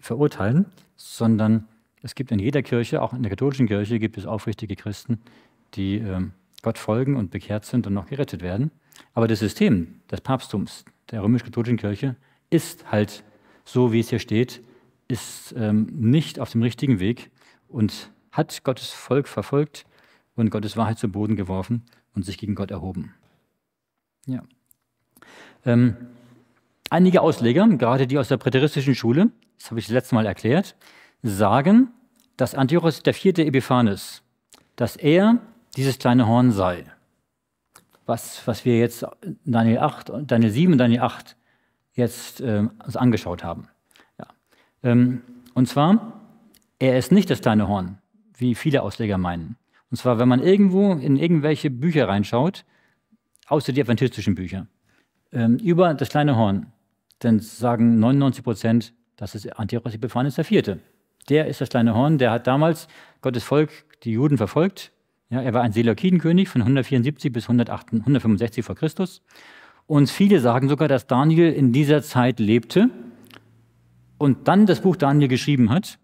verurteilen, sondern es gibt in jeder Kirche, auch in der katholischen Kirche, gibt es aufrichtige Christen, die ähm, Gott folgen und bekehrt sind und noch gerettet werden. Aber das System des Papsttums, der römisch-katholischen Kirche, ist halt so, wie es hier steht, ist ähm, nicht auf dem richtigen Weg und hat Gottes Volk verfolgt und Gottes Wahrheit zu Boden geworfen und sich gegen Gott erhoben. Ja. Ähm, Einige Ausleger, gerade die aus der präteristischen Schule, das habe ich das letzte Mal erklärt, sagen, dass Antiochos IV. Epiphanes, dass er dieses kleine Horn sei. Was, was wir jetzt Daniel 8, Daniel 7 und Daniel 8 jetzt äh, uns angeschaut haben. Ja. Ähm, und zwar, er ist nicht das kleine Horn, wie viele Ausleger meinen. Und zwar, wenn man irgendwo in irgendwelche Bücher reinschaut, außer die evangelistischen Bücher, ähm, über das kleine Horn, dann sagen 99 Prozent, das ist Antiochos Epiphanes der Vierte. Der ist das kleine Horn, der hat damals Gottes Volk, die Juden, verfolgt. Ja, er war ein Seleukidenkönig von 174 bis 165 vor Christus. Und viele sagen sogar, dass Daniel in dieser Zeit lebte und dann das Buch Daniel geschrieben hat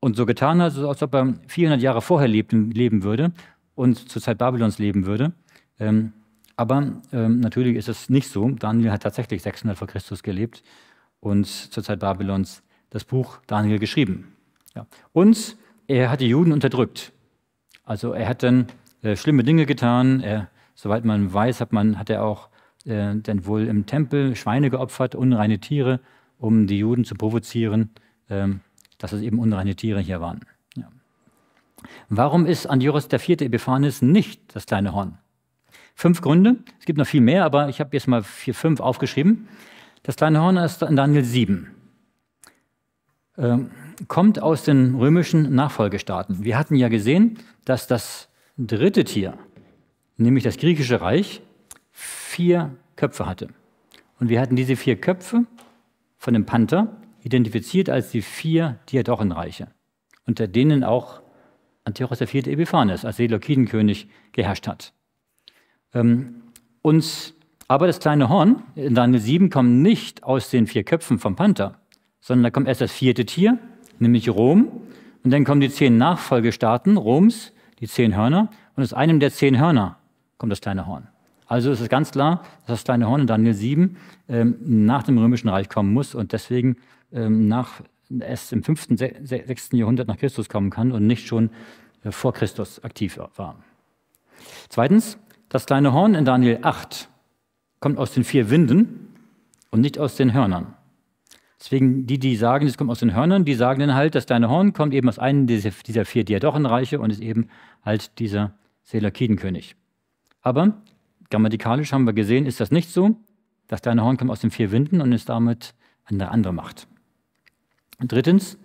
und so getan hat, als ob er 400 Jahre vorher leben würde und zur Zeit Babylons leben würde. Ähm, aber ähm, natürlich ist es nicht so. Daniel hat tatsächlich 600 vor Christus gelebt und zur Zeit Babylons das Buch Daniel geschrieben. Ja. Und er hat die Juden unterdrückt. Also er hat dann äh, schlimme Dinge getan. Er, soweit man weiß, hat, man, hat er auch äh, dann wohl im Tempel Schweine geopfert, unreine Tiere, um die Juden zu provozieren, äh, dass es eben unreine Tiere hier waren. Ja. Warum ist Antiochos IV. Epiphanes nicht das kleine Horn? Fünf Gründe. Es gibt noch viel mehr, aber ich habe jetzt mal vier, fünf aufgeschrieben. Das kleine Horn ist in Daniel 7. Ähm, kommt aus den römischen Nachfolgestaaten. Wir hatten ja gesehen, dass das dritte Tier, nämlich das griechische Reich, vier Köpfe hatte. Und wir hatten diese vier Köpfe von dem Panther identifiziert als die vier Diadochenreiche, unter denen auch Antiochos IV. Epiphanes als Seleukidenkönig geherrscht hat. Ähm, uns, aber das kleine Horn in Daniel 7 kommt nicht aus den vier Köpfen vom Panther, sondern da kommt erst das vierte Tier, nämlich Rom. Und dann kommen die zehn Nachfolgestaaten Roms, die zehn Hörner. Und aus einem der zehn Hörner kommt das kleine Horn. Also ist es ganz klar, dass das kleine Horn in Daniel 7 ähm, nach dem Römischen Reich kommen muss und deswegen ähm, nach, erst im 5., 6. Jahrhundert nach Christus kommen kann und nicht schon äh, vor Christus aktiv war. Zweitens, das kleine Horn in Daniel 8 kommt aus den vier Winden und nicht aus den Hörnern. Deswegen, die, die sagen, es kommt aus den Hörnern, die sagen dann halt, das kleine Horn kommt eben aus einem dieser, vier Diadochenreiche und ist eben halt dieser Selakidenkönig. Aber grammatikalisch haben wir gesehen, ist das nicht so. Das kleine Horn kommt aus den vier Winden und ist damit eine andere Macht. Und drittens,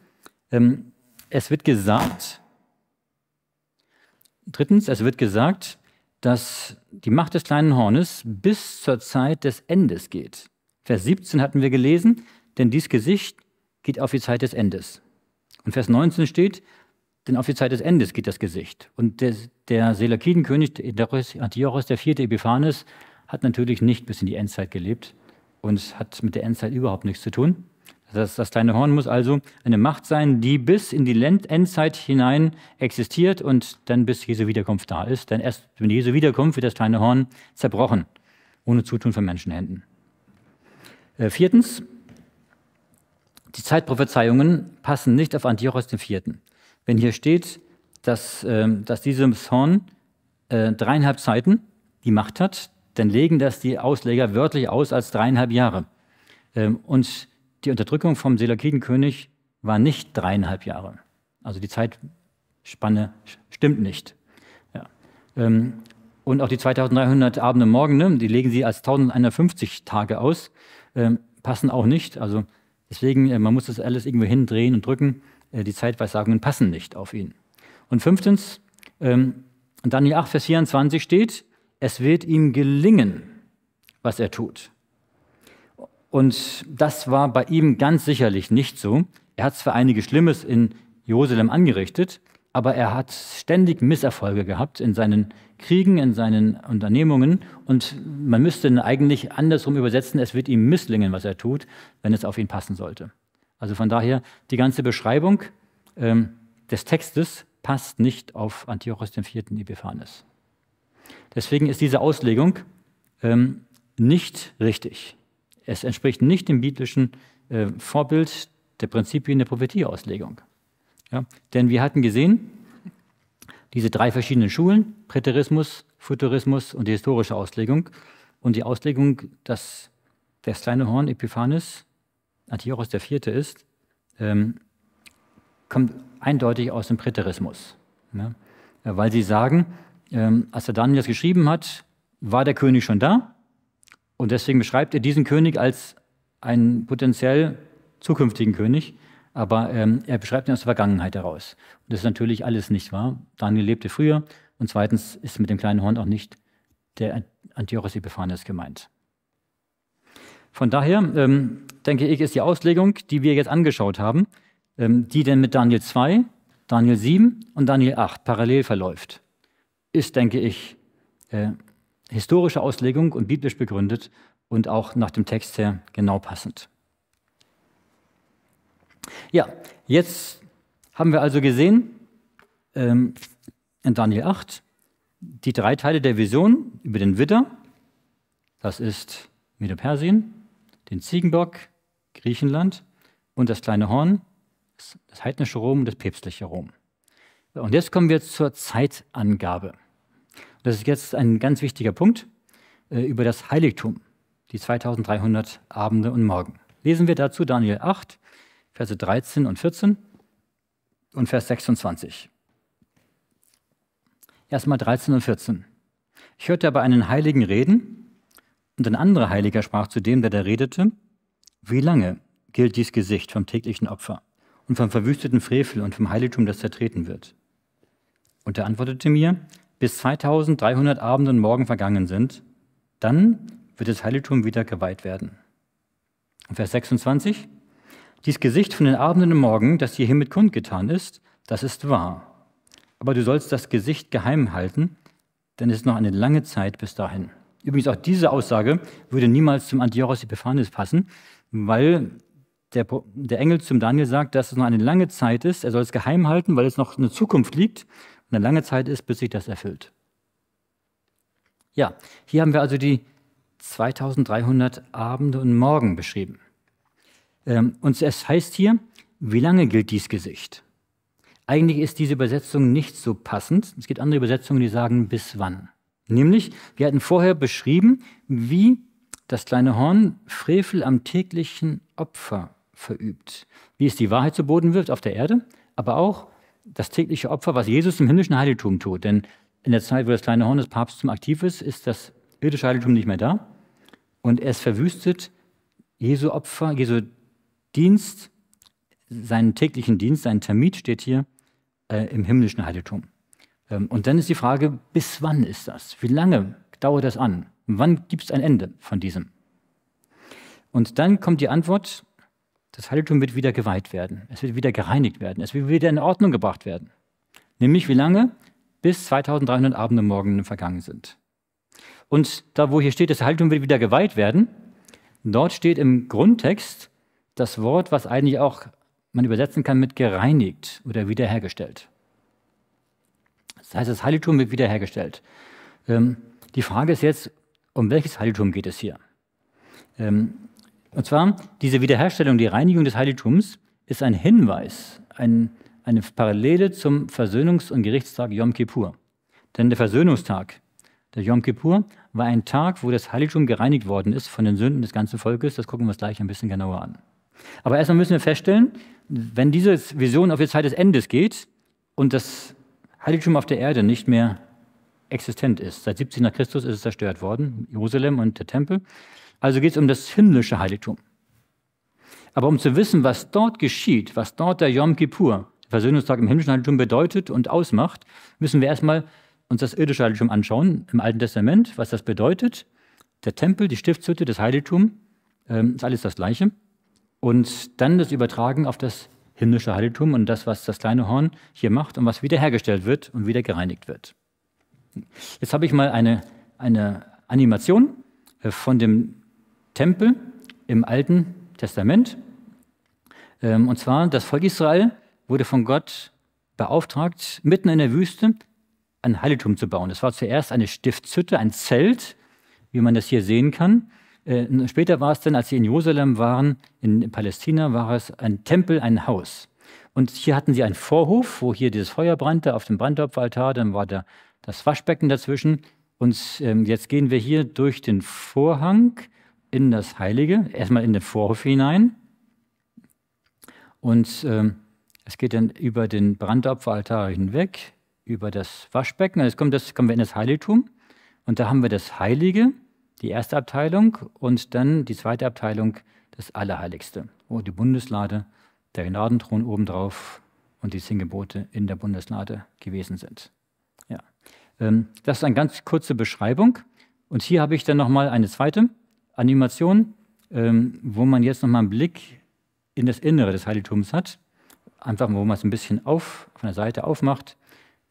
ähm, es wird gesagt, drittens, es wird gesagt, dass die Macht des kleinen Hornes bis zur Zeit des Endes geht. Vers 17 hatten wir gelesen, denn dies Gesicht geht auf die Zeit des Endes. Und Vers 19 steht, denn auf die Zeit des Endes geht das Gesicht. Und der, der Selakidenkönig Antiochus IV. Epiphanes hat natürlich nicht bis in die Endzeit gelebt und hat mit der Endzeit überhaupt nichts zu tun. Das, das kleine Horn muss also eine Macht sein, die bis in die Endzeit hinein existiert und dann bis Jesu Wiederkunft da ist. Denn erst wenn Jesu Wiederkunft wird das kleine Horn zerbrochen, ohne Zutun von Menschenhänden. Äh, viertens, die Zeitprophezeiungen passen nicht auf Antiochos IV. Wenn hier steht, dass, äh, dass dieses Horn äh, dreieinhalb Zeiten die Macht hat, dann legen das die Ausleger wörtlich aus als dreieinhalb Jahre. Ähm, und die Unterdrückung vom seleukiden war nicht dreieinhalb Jahre. Also die Zeitspanne stimmt nicht. Ja. Ähm, und auch die 2300 Abende und Morgene, ne, die legen sie als 1150 Tage aus, ähm, passen auch nicht. Also deswegen, äh, man muss das alles irgendwo hindrehen und drücken. Äh, die Zeitweissagungen passen nicht auf ihn. Und fünftens, ähm, Daniel 8, Vers 24 steht, es wird ihm gelingen, was er tut. Und das war bei ihm ganz sicherlich nicht so. Er hat zwar einiges Schlimmes in Jerusalem angerichtet, aber er hat ständig Misserfolge gehabt in seinen Kriegen, in seinen Unternehmungen. Und man müsste ihn eigentlich andersrum übersetzen, es wird ihm misslingen, was er tut, wenn es auf ihn passen sollte. Also von daher, die ganze Beschreibung ähm, des Textes passt nicht auf Antiochus IV. Epiphanes. Deswegen ist diese Auslegung ähm, nicht richtig. Es entspricht nicht dem biblischen äh, Vorbild der Prinzipien der Prophetieauslegung. Ja? Denn wir hatten gesehen, diese drei verschiedenen Schulen, Präterismus, Futurismus und die historische Auslegung. Und die Auslegung, dass das kleine Horn Epiphanes, Antiochos IV. ist, ähm, kommt eindeutig aus dem Präterismus. Ne? Weil sie sagen, ähm, als der Daniel das geschrieben hat, war der König schon da, und deswegen beschreibt er diesen König als einen potenziell zukünftigen König, aber ähm, er beschreibt ihn aus der Vergangenheit heraus. Und das ist natürlich alles nicht wahr. Daniel lebte früher und zweitens ist mit dem kleinen Horn auch nicht der Antiochos Epiphanes gemeint. Von daher ähm, denke ich, ist die Auslegung, die wir jetzt angeschaut haben, ähm, die denn mit Daniel 2, Daniel 7 und Daniel 8 parallel verläuft, ist, denke ich, äh, historische Auslegung und biblisch begründet und auch nach dem Text her genau passend. Ja, jetzt haben wir also gesehen ähm, in Daniel 8 die drei Teile der Vision über den Widder, das ist Medo-Persien, den Ziegenbock, Griechenland und das kleine Horn, das heidnische Rom und das päpstliche Rom. Und jetzt kommen wir zur Zeitangabe. Das ist jetzt ein ganz wichtiger Punkt äh, über das Heiligtum, die 2300 Abende und Morgen. Lesen wir dazu Daniel 8, Verse 13 und 14 und Vers 26. Erstmal 13 und 14. Ich hörte aber einen Heiligen reden, und ein anderer Heiliger sprach zu dem, der da redete, wie lange gilt dies Gesicht vom täglichen Opfer und vom verwüsteten Frevel und vom Heiligtum, das zertreten wird? Und er antwortete mir, bis 2300 Abende und Morgen vergangen sind, dann wird das Heiligtum wieder geweiht werden. Und Vers 26. Dies Gesicht von den Abenden und Morgen, das dir hiermit kundgetan ist, das ist wahr. Aber du sollst das Gesicht geheim halten, denn es ist noch eine lange Zeit bis dahin. Übrigens, auch diese Aussage würde niemals zum Antiochos Epiphanes passen, weil der, der Engel zum Daniel sagt, dass es noch eine lange Zeit ist, er soll es geheim halten, weil es noch eine Zukunft liegt eine lange Zeit ist, bis sich das erfüllt. Ja, hier haben wir also die 2300 Abende und Morgen beschrieben. Ähm, und es heißt hier, wie lange gilt dies Gesicht? Eigentlich ist diese Übersetzung nicht so passend. Es gibt andere Übersetzungen, die sagen bis wann. Nämlich, wir hatten vorher beschrieben, wie das kleine Horn Frevel am täglichen Opfer verübt, wie es die Wahrheit zu Boden wirft auf der Erde, aber auch das tägliche Opfer, was Jesus im himmlischen Heiligtum tut. Denn in der Zeit, wo das kleine Horn des Papstes aktiv ist, ist das irdische Heiligtum nicht mehr da. Und es verwüstet Jesu Opfer, Jesu Dienst, seinen täglichen Dienst, seinen Termit steht hier äh, im himmlischen Heiligtum. Ähm, und dann ist die Frage, bis wann ist das? Wie lange dauert das an? wann gibt es ein Ende von diesem? Und dann kommt die Antwort, das Heiligtum wird wieder geweiht werden. Es wird wieder gereinigt werden. Es wird wieder in Ordnung gebracht werden. Nämlich wie lange? Bis 2300 Abende und morgen vergangen sind. Und da, wo hier steht, das Heiligtum wird wieder geweiht werden, dort steht im Grundtext das Wort, was eigentlich auch man übersetzen kann mit gereinigt oder wiederhergestellt. Das heißt, das Heiligtum wird wiederhergestellt. Ähm, die Frage ist jetzt, um welches Heiligtum geht es hier? Ähm, und zwar, diese Wiederherstellung, die Reinigung des Heiligtums ist ein Hinweis, ein, eine Parallele zum Versöhnungs- und Gerichtstag Yom Kippur. Denn der Versöhnungstag, der Yom Kippur, war ein Tag, wo das Heiligtum gereinigt worden ist von den Sünden des ganzen Volkes. Das gucken wir uns gleich ein bisschen genauer an. Aber erstmal müssen wir feststellen, wenn diese Vision auf die Zeit des Endes geht und das Heiligtum auf der Erde nicht mehr existent ist, seit 70 nach Christus ist es zerstört worden, Jerusalem und der Tempel, also geht es um das himmlische Heiligtum. Aber um zu wissen, was dort geschieht, was dort der Yom Kippur, der Versöhnungstag im himmlischen Heiligtum, bedeutet und ausmacht, müssen wir erstmal uns das irdische Heiligtum anschauen im Alten Testament, was das bedeutet. Der Tempel, die Stiftshütte, das Heiligtum, ähm, ist alles das Gleiche. Und dann das Übertragen auf das himmlische Heiligtum und das, was das kleine Horn hier macht und was wiederhergestellt wird und wieder gereinigt wird. Jetzt habe ich mal eine, eine Animation äh, von dem Tempel im Alten Testament. Ähm, und zwar, das Volk Israel wurde von Gott beauftragt, mitten in der Wüste ein Heiligtum zu bauen. Das war zuerst eine Stiftshütte, ein Zelt, wie man das hier sehen kann. Äh, später war es dann, als sie in Jerusalem waren, in Palästina, war es ein Tempel, ein Haus. Und hier hatten sie einen Vorhof, wo hier dieses Feuer brannte auf dem Brandopferaltar, dann war da das Waschbecken dazwischen. Und ähm, jetzt gehen wir hier durch den Vorhang in das Heilige, erstmal in den Vorhof hinein. Und äh, es geht dann über den Brandopferaltar hinweg, über das Waschbecken. Jetzt also kommt das, kommen wir in das Heiligtum. Und da haben wir das Heilige, die erste Abteilung, und dann die zweite Abteilung, das Allerheiligste. Wo die Bundeslade, der Gnadenthron obendrauf und die zehn Gebote in der Bundeslade gewesen sind. Ja. Ähm, das ist eine ganz kurze Beschreibung. Und hier habe ich dann nochmal eine zweite Animation, ähm, wo man jetzt nochmal einen Blick in das Innere des Heiligtums hat. Einfach, wo man es ein bisschen auf, von der Seite aufmacht.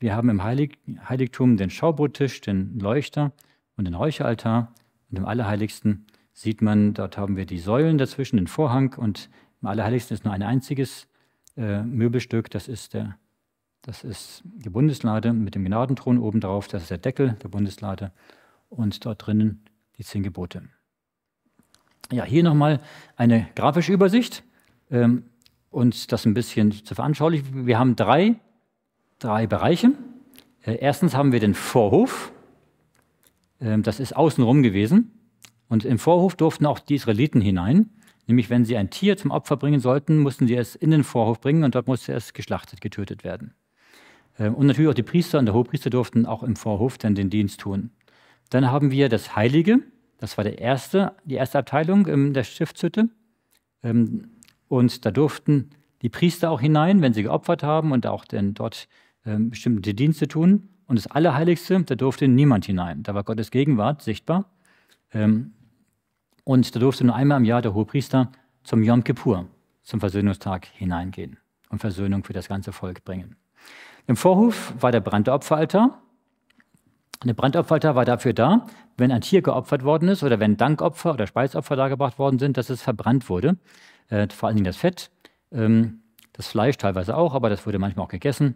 Wir haben im Heilig Heiligtum den Schaubrottisch, den Leuchter und den Räucheraltar. Und im Allerheiligsten sieht man, dort haben wir die Säulen dazwischen, den Vorhang. Und im Allerheiligsten ist nur ein einziges äh, Möbelstück, das ist, der, das ist die Bundeslade mit dem Gnadenthron oben drauf. Das ist der Deckel der Bundeslade. Und dort drinnen die zehn Gebote. Ja, hier nochmal eine grafische Übersicht, ähm, uns das ein bisschen zu veranschaulichen. Wir haben drei, drei Bereiche. Äh, erstens haben wir den Vorhof. Ähm, das ist außenrum gewesen. Und im Vorhof durften auch die Israeliten hinein. Nämlich, wenn sie ein Tier zum Opfer bringen sollten, mussten sie es in den Vorhof bringen und dort musste es geschlachtet, getötet werden. Ähm, und natürlich auch die Priester und der Hohepriester durften auch im Vorhof dann den Dienst tun. Dann haben wir das Heilige, das war der erste, die erste Abteilung ähm, der Stiftshütte. Ähm, und da durften die Priester auch hinein, wenn sie geopfert haben und auch denn dort ähm, bestimmte Dienste tun. Und das Allerheiligste, da durfte niemand hinein. Da war Gottes Gegenwart sichtbar. Ähm, und da durfte nur einmal im Jahr der Hohepriester zum Yom Kippur, zum Versöhnungstag hineingehen und Versöhnung für das ganze Volk bringen. Im Vorhof war der Brandopferaltar. Eine Brandopferaltar war dafür da, wenn ein Tier geopfert worden ist oder wenn Dankopfer oder Speisopfer dargebracht worden sind, dass es verbrannt wurde. Äh, vor allen Dingen das Fett, ähm, das Fleisch teilweise auch, aber das wurde manchmal auch gegessen.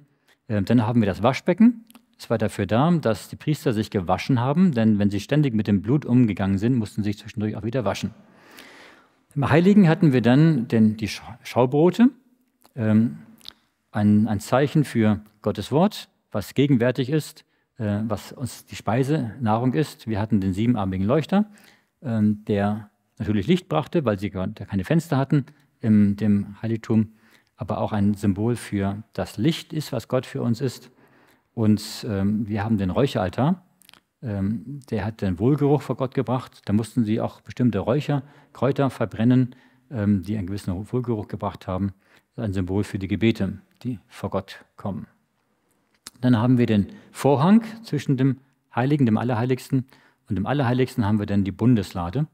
Ähm, dann haben wir das Waschbecken. Es war dafür da, dass die Priester sich gewaschen haben, denn wenn sie ständig mit dem Blut umgegangen sind, mussten sie sich zwischendurch auch wieder waschen. Im Heiligen hatten wir dann den, die Schaubrote, ähm, ein, ein Zeichen für Gottes Wort, was gegenwärtig ist äh, was uns die Speisenahrung ist. Wir hatten den siebenarmigen Leuchter, ähm, der natürlich Licht brachte, weil sie keine Fenster hatten in dem Heiligtum, aber auch ein Symbol für das Licht ist, was Gott für uns ist. Und ähm, wir haben den Räucheraltar, ähm, der hat den Wohlgeruch vor Gott gebracht. Da mussten sie auch bestimmte Räucher, Kräuter verbrennen, die einen gewissen Wohlgeruch gebracht haben. Das ist Ein Symbol für die Gebete, die vor Gott kommen. Dann haben wir den Vorhang zwischen dem Heiligen, dem Allerheiligsten und im Allerheiligsten haben wir dann die Bundeslade,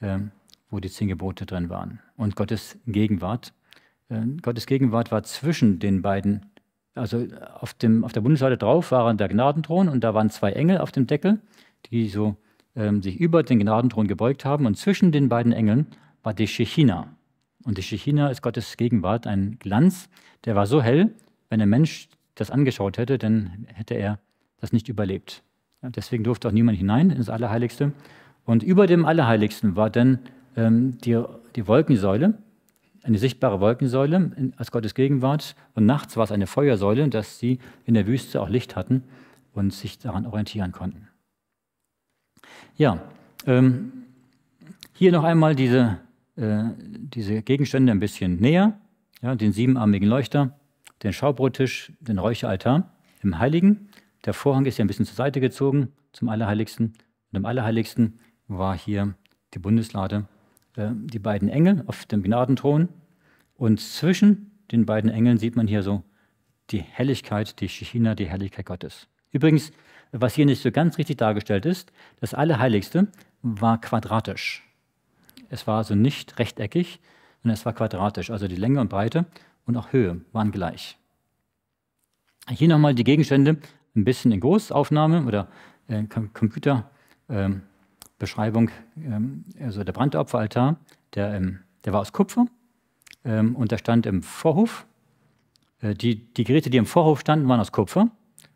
äh, wo die zehn Gebote drin waren und Gottes Gegenwart. Äh, Gottes Gegenwart war zwischen den beiden. Also auf, dem, auf der Bundeslade drauf war der Gnadenthron und da waren zwei Engel auf dem Deckel, die so äh, sich über den Gnadenthron gebeugt haben. Und zwischen den beiden Engeln war die Shechina. Und die Shechina ist Gottes Gegenwart, ein Glanz, der war so hell, wenn ein Mensch das angeschaut hätte, dann hätte er das nicht überlebt. Deswegen durfte auch niemand hinein ins Allerheiligste. Und über dem Allerheiligsten war dann ähm, die, die Wolkensäule, eine sichtbare Wolkensäule als Gottes Gegenwart. Und nachts war es eine Feuersäule, dass sie in der Wüste auch Licht hatten und sich daran orientieren konnten. Ja, ähm, hier noch einmal diese, äh, diese Gegenstände ein bisschen näher, ja, den siebenarmigen Leuchter den Schaubrottisch, den Räucheraltar im Heiligen. Der Vorhang ist ja ein bisschen zur Seite gezogen zum Allerheiligsten. Und im Allerheiligsten war hier die Bundeslade, äh, die beiden Engel auf dem Gnadenthron. Und zwischen den beiden Engeln sieht man hier so die Helligkeit, die Shechina, die Helligkeit Gottes. Übrigens, was hier nicht so ganz richtig dargestellt ist, das Allerheiligste war quadratisch. Es war also nicht rechteckig, sondern es war quadratisch, also die Länge und Breite und auch Höhe waren gleich. Hier nochmal die Gegenstände ein bisschen in Großaufnahme oder äh, Computerbeschreibung, ähm, ähm, also der Brandopferaltar, der, ähm, der war aus Kupfer ähm, und der stand im Vorhof. Äh, die, die Geräte, die im Vorhof standen, waren aus Kupfer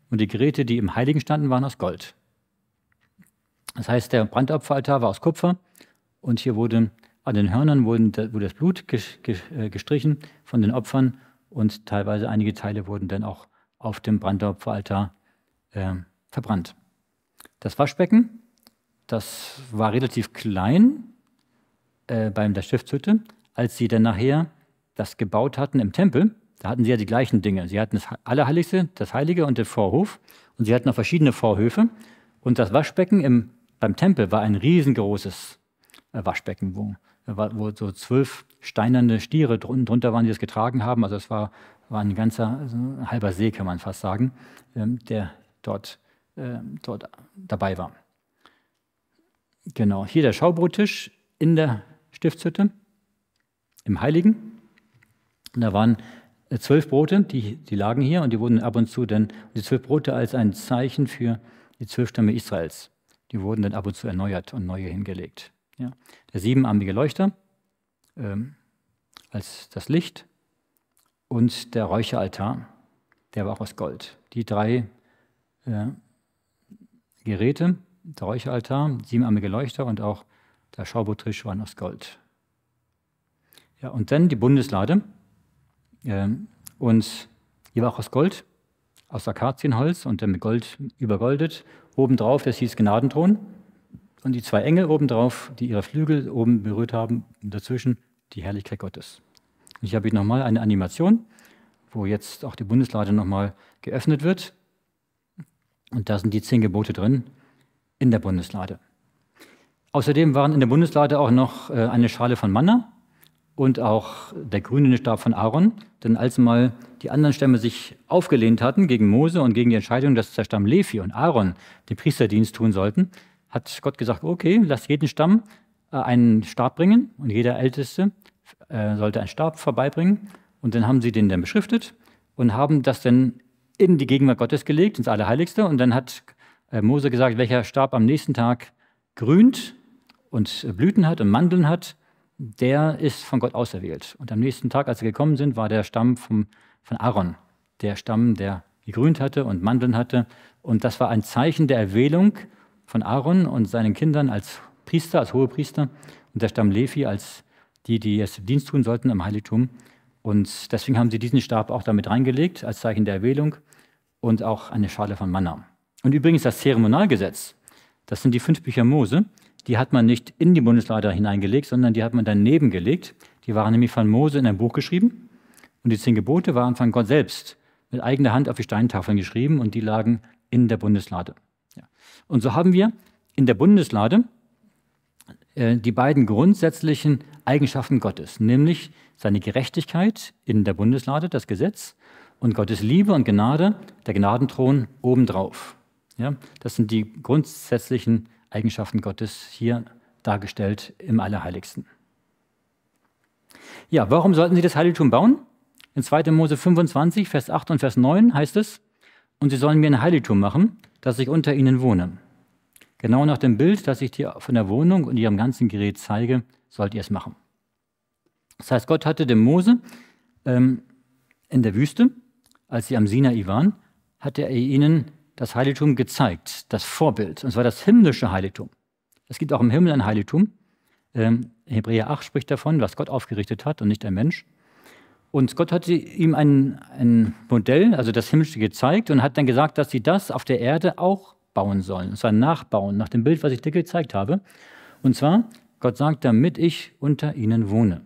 und die Geräte, die im Heiligen standen, waren aus Gold. Das heißt, der Brandopferaltar war aus Kupfer und hier wurde an den Hörnern wurde das Blut äh, gestrichen von den Opfern und teilweise einige Teile wurden dann auch auf dem Brandopferaltar äh, verbrannt. Das Waschbecken, das war relativ klein äh, bei der Stiftshütte. Als sie dann nachher das gebaut hatten im Tempel, da hatten sie ja die gleichen Dinge. Sie hatten das Allerheiligste, das Heilige und den Vorhof. Und sie hatten auch verschiedene Vorhöfe. Und das Waschbecken im, beim Tempel war ein riesengroßes äh, Waschbecken, wo wo so zwölf steinerne Stiere drunter waren, die das getragen haben. Also es war, war ein ganzer also ein halber See, kann man fast sagen, ähm, der dort, ähm, dort dabei war. Genau, hier der Schaubrottisch in der Stiftshütte, im Heiligen. da waren äh, zwölf Brote, die, die lagen hier und die wurden ab und zu dann, die zwölf Brote als ein Zeichen für die zwölf Stämme Israels, die wurden dann ab und zu erneuert und neue hingelegt. Ja. Der siebenarmige Leuchter ähm, als das Licht und der Räucheraltar, der war auch aus Gold. Die drei äh, Geräte, der Räucheraltar, siebenarmige Leuchter und auch der Schaubotisch waren aus Gold. Ja, und dann die Bundeslade. Ähm, und die war auch aus Gold, aus Akazienholz und dann mit Gold übergoldet. Obendrauf, das hieß Gnadenthron und die zwei Engel obendrauf, die ihre Flügel oben berührt haben, und dazwischen die Herrlichkeit Gottes. Und ich habe hier nochmal eine Animation, wo jetzt auch die Bundeslade nochmal geöffnet wird. Und da sind die zehn Gebote drin in der Bundeslade. Außerdem waren in der Bundeslade auch noch äh, eine Schale von Manna und auch der grüne Stab von Aaron. Denn als mal die anderen Stämme sich aufgelehnt hatten gegen Mose und gegen die Entscheidung, dass der Stamm Levi und Aaron den Priesterdienst tun sollten, hat Gott gesagt, okay, lass jeden Stamm äh, einen Stab bringen und jeder Älteste äh, sollte einen Stab vorbeibringen. Und dann haben sie den dann beschriftet und haben das dann in die Gegenwart Gottes gelegt, ins Allerheiligste. Und dann hat äh, Mose gesagt, welcher Stab am nächsten Tag grünt und Blüten hat und Mandeln hat, der ist von Gott auserwählt. Und am nächsten Tag, als sie gekommen sind, war der Stamm vom, von Aaron, der Stamm, der gegrünt hatte und Mandeln hatte. Und das war ein Zeichen der Erwählung von Aaron und seinen Kindern als Priester, als Hohepriester und der Stamm Levi als die, die es Dienst tun sollten im Heiligtum. Und deswegen haben sie diesen Stab auch damit reingelegt, als Zeichen der Erwählung und auch eine Schale von Manna. Und übrigens das Zeremonialgesetz, das sind die fünf Bücher Mose, die hat man nicht in die Bundeslade hineingelegt, sondern die hat man daneben gelegt. Die waren nämlich von Mose in ein Buch geschrieben und die zehn Gebote waren von Gott selbst mit eigener Hand auf die Steintafeln geschrieben und die lagen in der Bundeslade. Und so haben wir in der Bundeslade äh, die beiden grundsätzlichen Eigenschaften Gottes, nämlich seine Gerechtigkeit in der Bundeslade, das Gesetz, und Gottes Liebe und Gnade, der Gnadenthron obendrauf. Ja, das sind die grundsätzlichen Eigenschaften Gottes hier dargestellt im Allerheiligsten. Ja, warum sollten sie das Heiligtum bauen? In 2. Mose 25, Vers 8 und Vers 9 heißt es, und sie sollen mir ein Heiligtum machen, dass ich unter ihnen wohne. Genau nach dem Bild, das ich dir von der Wohnung und ihrem ganzen Gerät zeige, sollt ihr es machen. Das heißt, Gott hatte dem Mose ähm, in der Wüste, als sie am Sinai waren, hatte er ihnen das Heiligtum gezeigt, das Vorbild, und zwar das himmlische Heiligtum. Es gibt auch im Himmel ein Heiligtum. Ähm, Hebräer 8 spricht davon, was Gott aufgerichtet hat und nicht ein Mensch. Und Gott hatte ihm ein, ein Modell, also das Himmlische, gezeigt und hat dann gesagt, dass sie das auf der Erde auch bauen sollen. Und zwar nachbauen, nach dem Bild, was ich dir gezeigt habe. Und zwar, Gott sagt, damit ich unter ihnen wohne.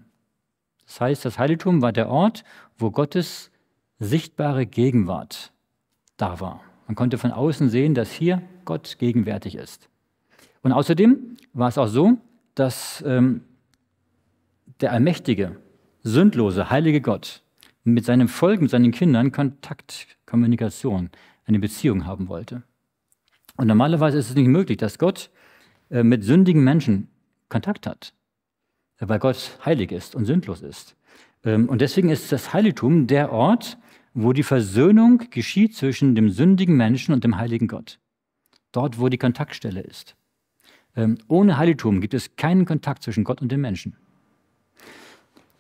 Das heißt, das Heiligtum war der Ort, wo Gottes sichtbare Gegenwart da war. Man konnte von außen sehen, dass hier Gott gegenwärtig ist. Und außerdem war es auch so, dass ähm, der Allmächtige, sündlose, heilige Gott mit seinem Volk, mit seinen Kindern Kontakt, Kommunikation, eine Beziehung haben wollte. Und normalerweise ist es nicht möglich, dass Gott äh, mit sündigen Menschen Kontakt hat, weil Gott heilig ist und sündlos ist. Ähm, und deswegen ist das Heiligtum der Ort, wo die Versöhnung geschieht zwischen dem sündigen Menschen und dem heiligen Gott. Dort, wo die Kontaktstelle ist. Ähm, ohne Heiligtum gibt es keinen Kontakt zwischen Gott und dem Menschen.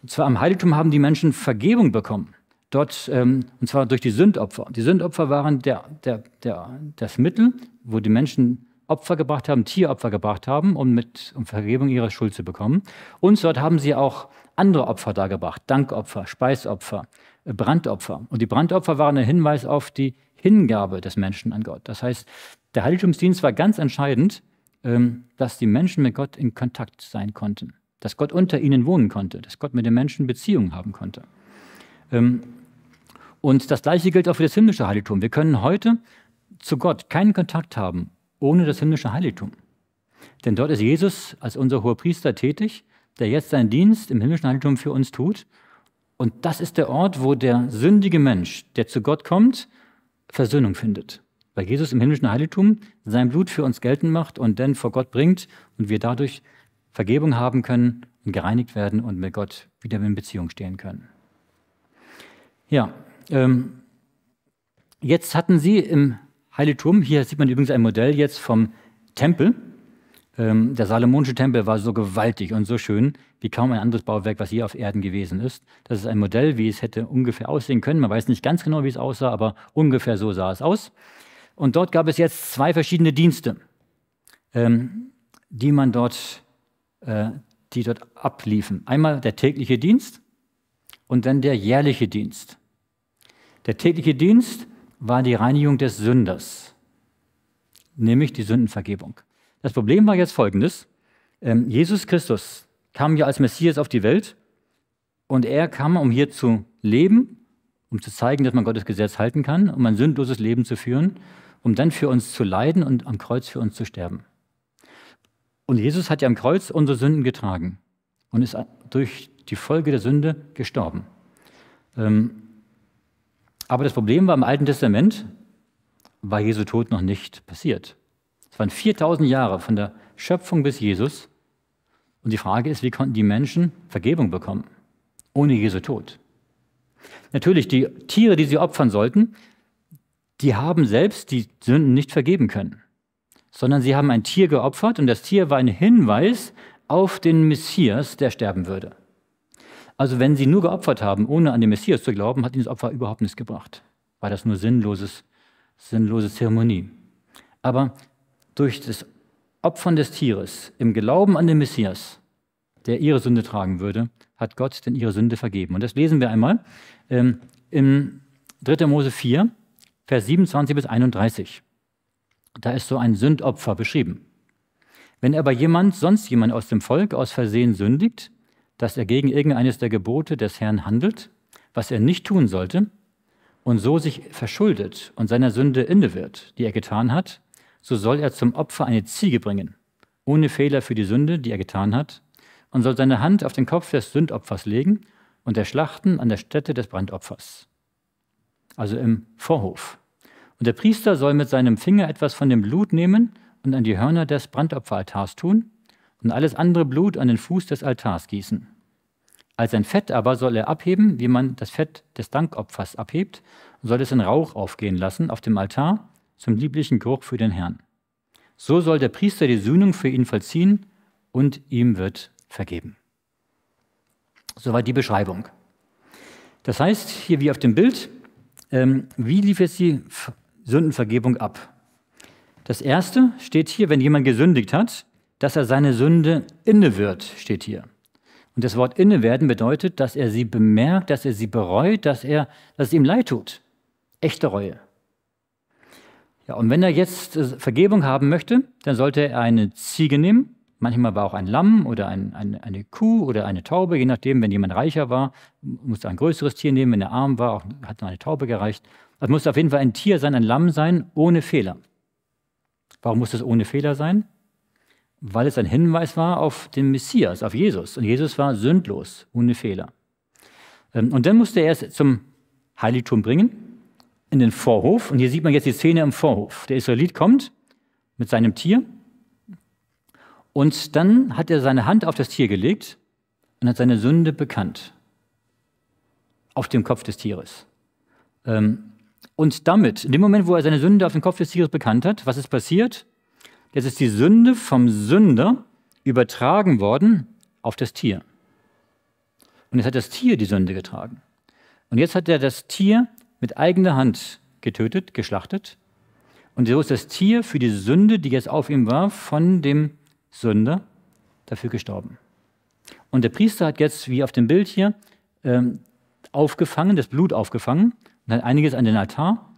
Und zwar am Heiligtum haben die Menschen Vergebung bekommen. Dort, ähm, und zwar durch die Sündopfer. Die Sündopfer waren der, der, der, das Mittel, wo die Menschen Opfer gebracht haben, Tieropfer gebracht haben, um, mit, um Vergebung ihrer Schuld zu bekommen. Und dort haben sie auch andere Opfer dargebracht, Dankopfer, Speisopfer, äh, Brandopfer. Und die Brandopfer waren ein Hinweis auf die Hingabe des Menschen an Gott. Das heißt, der Heiligtumsdienst war ganz entscheidend, ähm, dass die Menschen mit Gott in Kontakt sein konnten dass Gott unter ihnen wohnen konnte, dass Gott mit den Menschen Beziehungen haben konnte. Ähm, und das Gleiche gilt auch für das himmlische Heiligtum. Wir können heute zu Gott keinen Kontakt haben ohne das himmlische Heiligtum. Denn dort ist Jesus als unser hoher Priester tätig, der jetzt seinen Dienst im himmlischen Heiligtum für uns tut. Und das ist der Ort, wo der sündige Mensch, der zu Gott kommt, Versöhnung findet. Weil Jesus im himmlischen Heiligtum sein Blut für uns geltend macht und dann vor Gott bringt und wir dadurch Vergebung haben können und gereinigt werden und mit Gott wieder in Beziehung stehen können. Ja, ähm, jetzt hatten sie im Heiligtum, hier sieht man übrigens ein Modell jetzt vom Tempel. Ähm, der salomonische Tempel war so gewaltig und so schön wie kaum ein anderes Bauwerk, was je auf Erden gewesen ist. Das ist ein Modell, wie es hätte ungefähr aussehen können. Man weiß nicht ganz genau, wie es aussah, aber ungefähr so sah es aus. Und dort gab es jetzt zwei verschiedene Dienste, ähm, die man dort äh, die dort abliefen. Einmal der tägliche Dienst und dann der jährliche Dienst. Der tägliche Dienst war die Reinigung des Sünders, nämlich die Sündenvergebung. Das Problem war jetzt folgendes. Ähm, Jesus Christus kam ja als Messias auf die Welt und er kam, um hier zu leben, um zu zeigen, dass man Gottes Gesetz halten kann, um ein sündloses Leben zu führen, um dann für uns zu leiden und am Kreuz für uns zu sterben. Und Jesus hat ja am Kreuz unsere Sünden getragen und ist durch die Folge der Sünde gestorben. Ähm, aber das Problem war im Alten Testament, war Jesu Tod noch nicht passiert. Es waren 4000 Jahre von der Schöpfung bis Jesus. Und die Frage ist, wie konnten die Menschen Vergebung bekommen? Ohne Jesu Tod. Natürlich, die Tiere, die sie opfern sollten, die haben selbst die Sünden nicht vergeben können sondern sie haben ein Tier geopfert und das Tier war ein Hinweis auf den Messias, der sterben würde. Also wenn sie nur geopfert haben, ohne an den Messias zu glauben, hat ihnen das Opfer überhaupt nichts gebracht. War das nur sinnloses, sinnlose Zeremonie. Aber durch das Opfern des Tieres im Glauben an den Messias, der ihre Sünde tragen würde, hat Gott denn ihre Sünde vergeben. Und das lesen wir einmal ähm, im 3. Mose 4, Vers 27 bis 31. Da ist so ein Sündopfer beschrieben. Wenn aber jemand, sonst jemand aus dem Volk aus Versehen sündigt, dass er gegen irgendeines der Gebote des Herrn handelt, was er nicht tun sollte, und so sich verschuldet und seiner Sünde inne wird, die er getan hat, so soll er zum Opfer eine Ziege bringen, ohne Fehler für die Sünde, die er getan hat, und soll seine Hand auf den Kopf des Sündopfers legen und der Schlachten an der Stätte des Brandopfers, also im Vorhof und der Priester soll mit seinem Finger etwas von dem Blut nehmen und an die Hörner des Brandopferaltars tun und alles andere Blut an den Fuß des Altars gießen. Als sein Fett aber soll er abheben, wie man das Fett des Dankopfers abhebt, und soll es in Rauch aufgehen lassen auf dem Altar zum lieblichen Geruch für den Herrn. So soll der Priester die Sühnung für ihn vollziehen und ihm wird vergeben. Soweit die Beschreibung. Das heißt, hier wie auf dem Bild, ähm, wie lief es die Sündenvergebung ab. Das erste steht hier, wenn jemand gesündigt hat, dass er seine Sünde inne wird, steht hier. Und das Wort inne werden bedeutet, dass er sie bemerkt, dass er sie bereut, dass, er, dass es ihm leid tut. Echte Reue. Ja, und wenn er jetzt äh, Vergebung haben möchte, dann sollte er eine Ziege nehmen. Manchmal war auch ein Lamm oder ein, ein, eine Kuh oder eine Taube, je nachdem, wenn jemand reicher war, musste er ein größeres Tier nehmen. Wenn er arm war, auch, hat nur eine Taube gereicht. Es muss auf jeden Fall ein Tier sein, ein Lamm sein, ohne Fehler. Warum muss es ohne Fehler sein? Weil es ein Hinweis war auf den Messias, auf Jesus. Und Jesus war sündlos, ohne Fehler. Ähm, und dann musste er es zum Heiligtum bringen, in den Vorhof. Und hier sieht man jetzt die Szene im Vorhof. Der Israelit kommt mit seinem Tier. Und dann hat er seine Hand auf das Tier gelegt und hat seine Sünde bekannt. Auf dem Kopf des Tieres. Ähm, und damit, in dem Moment, wo er seine Sünde auf den Kopf des Tieres bekannt hat, was ist passiert? Jetzt ist die Sünde vom Sünder übertragen worden auf das Tier. Und jetzt hat das Tier die Sünde getragen. Und jetzt hat er das Tier mit eigener Hand getötet, geschlachtet. Und so ist das Tier für die Sünde, die jetzt auf ihm war, von dem Sünder dafür gestorben. Und der Priester hat jetzt, wie auf dem Bild hier, ähm, aufgefangen, das Blut aufgefangen und hat einiges an den Altar,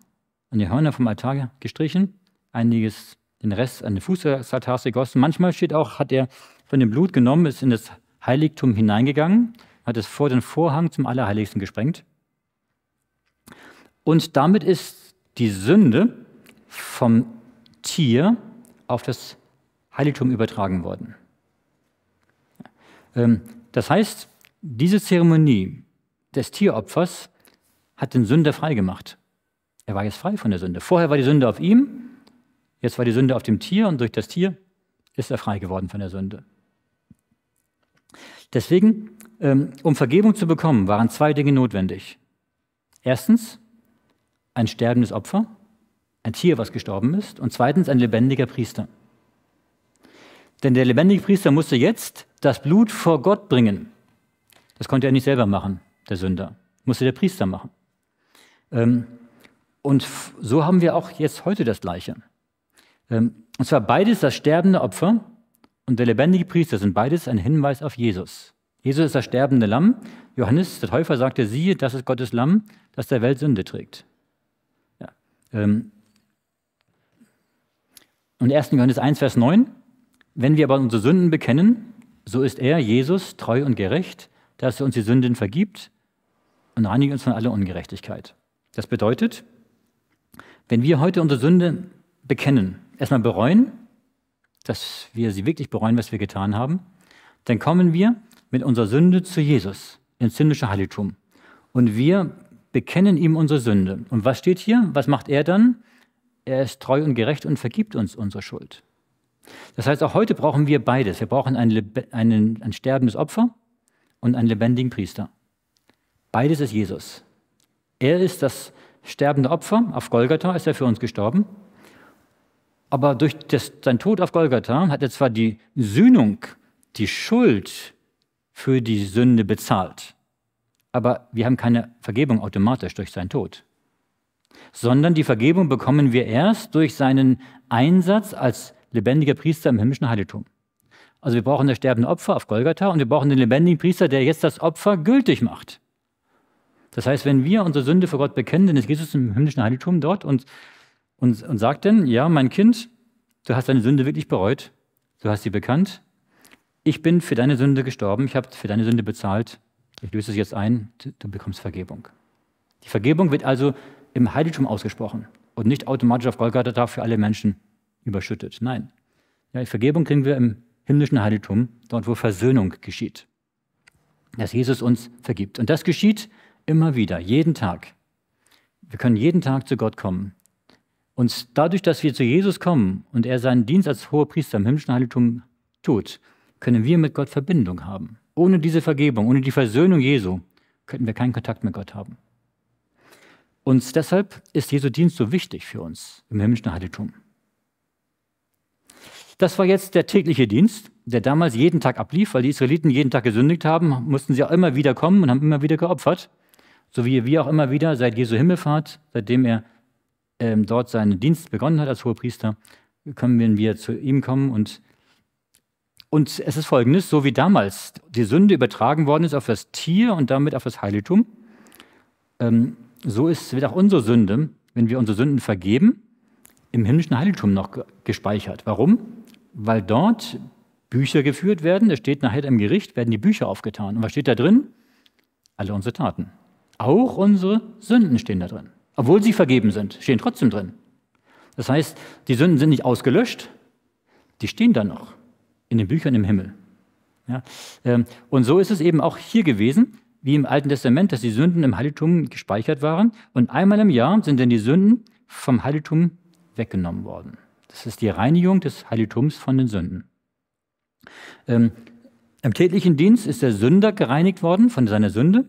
an die Hörner vom Altar gestrichen, einiges den Rest an den Fuß des Altars gegossen. Manchmal steht auch, hat er von dem Blut genommen, ist in das Heiligtum hineingegangen, hat es vor den Vorhang zum Allerheiligsten gesprengt. Und damit ist die Sünde vom Tier auf das Heiligtum übertragen worden. Ähm, das heißt, diese Zeremonie des Tieropfers hat den Sünder frei gemacht. Er war jetzt frei von der Sünde. Vorher war die Sünde auf ihm, jetzt war die Sünde auf dem Tier und durch das Tier ist er frei geworden von der Sünde. Deswegen, ähm, um Vergebung zu bekommen, waren zwei Dinge notwendig. Erstens, ein sterbendes Opfer, ein Tier, was gestorben ist, und zweitens ein lebendiger Priester. Denn der lebendige Priester musste jetzt das Blut vor Gott bringen. Das konnte er nicht selber machen, der Sünder. Musste der Priester machen. Ähm, und so haben wir auch jetzt heute das Gleiche. Ähm, und zwar beides, das sterbende Opfer und der lebendige Priester, sind beides ein Hinweis auf Jesus. Jesus ist das sterbende Lamm. Johannes, der Täufer, sagte, siehe, das ist Gottes Lamm, das der Welt Sünde trägt. Ja. Ähm, und 1. Johannes 1, Vers 9, wenn wir aber unsere Sünden bekennen, so ist er, Jesus, treu und gerecht, dass er uns die Sünden vergibt und reinigt uns von aller Ungerechtigkeit. Das bedeutet, wenn wir heute unsere Sünde bekennen, erstmal bereuen, dass wir sie wirklich bereuen, was wir getan haben, dann kommen wir mit unserer Sünde zu Jesus ins himmlische Heiligtum. Und wir bekennen ihm unsere Sünde. Und was steht hier? Was macht er dann? Er ist treu und gerecht und vergibt uns unsere Schuld. Das heißt, auch heute brauchen wir beides. Wir brauchen ein, ein, ein sterbendes Opfer und einen lebendigen Priester. Beides ist Jesus. Er ist das sterbende Opfer. Auf Golgatha ist er für uns gestorben. Aber durch das, sein Tod auf Golgatha hat er zwar die Sühnung, die Schuld für die Sünde bezahlt. Aber wir haben keine Vergebung automatisch durch seinen Tod. Sondern die Vergebung bekommen wir erst durch seinen Einsatz als lebendiger Priester im himmlischen Heiligtum. Also wir brauchen das sterbende Opfer auf Golgatha und wir brauchen den lebendigen Priester, der jetzt das Opfer gültig macht. Das heißt, wenn wir unsere Sünde vor Gott bekennen, dann ist Jesus im himmlischen Heiligtum dort und, und, und sagt dann, ja, mein Kind, du hast deine Sünde wirklich bereut, du hast sie bekannt, ich bin für deine Sünde gestorben, ich habe für deine Sünde bezahlt, ich löse es jetzt ein, du bekommst Vergebung. Die Vergebung wird also im Heiligtum ausgesprochen und nicht automatisch auf Golgatha für alle Menschen überschüttet. Nein, ja, die Vergebung kriegen wir im himmlischen Heiligtum, dort wo Versöhnung geschieht, dass Jesus uns vergibt. Und das geschieht Immer wieder, jeden Tag. Wir können jeden Tag zu Gott kommen. Und dadurch, dass wir zu Jesus kommen und er seinen Dienst als hoher Priester im himmlischen Heiligtum tut, können wir mit Gott Verbindung haben. Ohne diese Vergebung, ohne die Versöhnung Jesu, könnten wir keinen Kontakt mit Gott haben. Und deshalb ist Jesu Dienst so wichtig für uns im himmlischen Heiligtum. Das war jetzt der tägliche Dienst, der damals jeden Tag ablief, weil die Israeliten jeden Tag gesündigt haben, mussten sie auch immer wieder kommen und haben immer wieder geopfert so wie wir auch immer wieder seit Jesu Himmelfahrt, seitdem er ähm, dort seinen Dienst begonnen hat als Hohepriester, können wir zu ihm kommen und und es ist folgendes, so wie damals die Sünde übertragen worden ist auf das Tier und damit auf das Heiligtum, ähm, so ist, wird auch unsere Sünde, wenn wir unsere Sünden vergeben, im himmlischen Heiligtum noch gespeichert. Warum? Weil dort Bücher geführt werden, Es steht nachher im Gericht, werden die Bücher aufgetan. Und was steht da drin? Alle unsere Taten. Auch unsere Sünden stehen da drin. Obwohl sie vergeben sind, stehen trotzdem drin. Das heißt, die Sünden sind nicht ausgelöscht, die stehen da noch in den Büchern im Himmel. Ja? Ähm, und so ist es eben auch hier gewesen, wie im Alten Testament, dass die Sünden im Heiligtum gespeichert waren. Und einmal im Jahr sind dann die Sünden vom Heiligtum weggenommen worden. Das ist die Reinigung des Heiligtums von den Sünden. Ähm, Im täglichen Dienst ist der Sünder gereinigt worden von seiner Sünde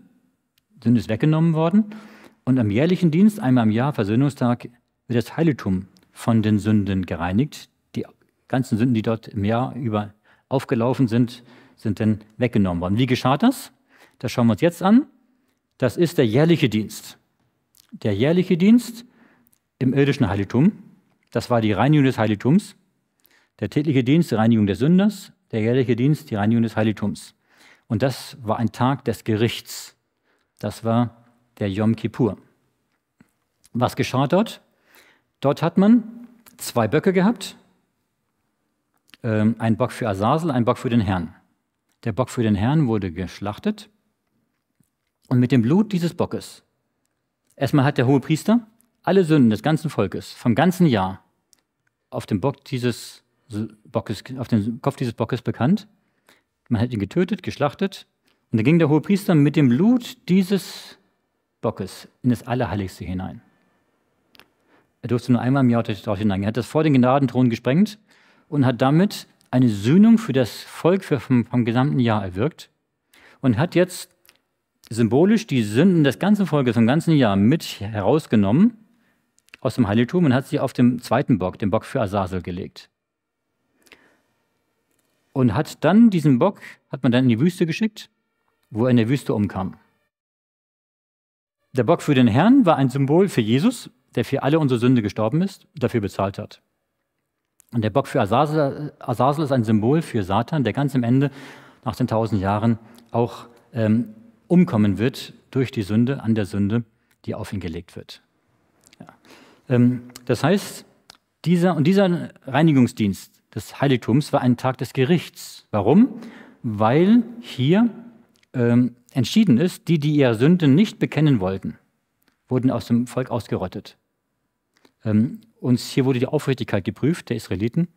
sind ist weggenommen worden. Und am jährlichen Dienst, einmal im Jahr, Versöhnungstag, wird das Heiligtum von den Sünden gereinigt. Die ganzen Sünden, die dort im Jahr über aufgelaufen sind, sind dann weggenommen worden. Wie geschah das? Das schauen wir uns jetzt an. Das ist der jährliche Dienst. Der jährliche Dienst im irdischen Heiligtum. Das war die Reinigung des Heiligtums. Der tägliche Dienst, die Reinigung des Sünders. Der jährliche Dienst, die Reinigung des Heiligtums. Und das war ein Tag des Gerichts. Das war der Yom Kippur. Was geschah dort? Dort hat man zwei Böcke gehabt. Ähm, ein Bock für Asasel, ein Bock für den Herrn. Der Bock für den Herrn wurde geschlachtet. Und mit dem Blut dieses Bockes, erstmal hat der hohe Priester alle Sünden des ganzen Volkes, vom ganzen Jahr, auf den Bock dieses Bockes, auf den Kopf dieses Bockes bekannt. Man hat ihn getötet, geschlachtet und da ging der Hohepriester mit dem Blut dieses Bockes in das Allerheiligste hinein. Er durfte nur einmal im Jahr dort hinein. Er hat das vor den Gnadenthron gesprengt und hat damit eine Sühnung für das Volk für vom, vom gesamten Jahr erwirkt und hat jetzt symbolisch die Sünden des ganzen Volkes vom ganzen Jahr mit herausgenommen aus dem Heiligtum und hat sie auf dem zweiten Bock, den Bock für Asasel, gelegt. Und hat dann diesen Bock, hat man dann in die Wüste geschickt wo er in der Wüste umkam. Der Bock für den Herrn war ein Symbol für Jesus, der für alle unsere Sünde gestorben ist, dafür bezahlt hat. Und der Bock für Azazel, Azazel ist ein Symbol für Satan, der ganz am Ende, nach den tausend Jahren, auch ähm, umkommen wird durch die Sünde, an der Sünde, die auf ihn gelegt wird. Ja. Ähm, das heißt, dieser, und dieser Reinigungsdienst des Heiligtums war ein Tag des Gerichts. Warum? Weil hier ähm, entschieden ist, die, die ihre Sünden nicht bekennen wollten, wurden aus dem Volk ausgerottet. Ähm, und hier wurde die Aufrichtigkeit geprüft der Israeliten.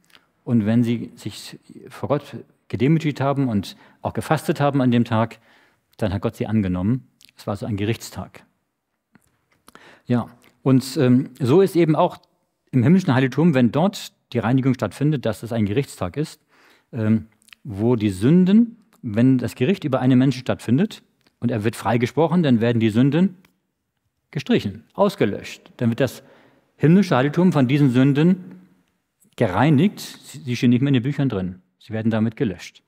Und wenn sie sich vor Gott gedemütigt haben und auch gefastet haben an dem Tag, dann hat Gott sie angenommen. Es war so ein Gerichtstag. Ja, und ähm, so ist eben auch im himmlischen Heiligtum, wenn dort die Reinigung stattfindet, dass es ein Gerichtstag ist, ähm, wo die Sünden wenn das Gericht über einen Menschen stattfindet und er wird freigesprochen, dann werden die Sünden gestrichen, ausgelöscht. Dann wird das himmlische Heiligtum von diesen Sünden gereinigt. Sie stehen nicht mehr in den Büchern drin. Sie werden damit gelöscht.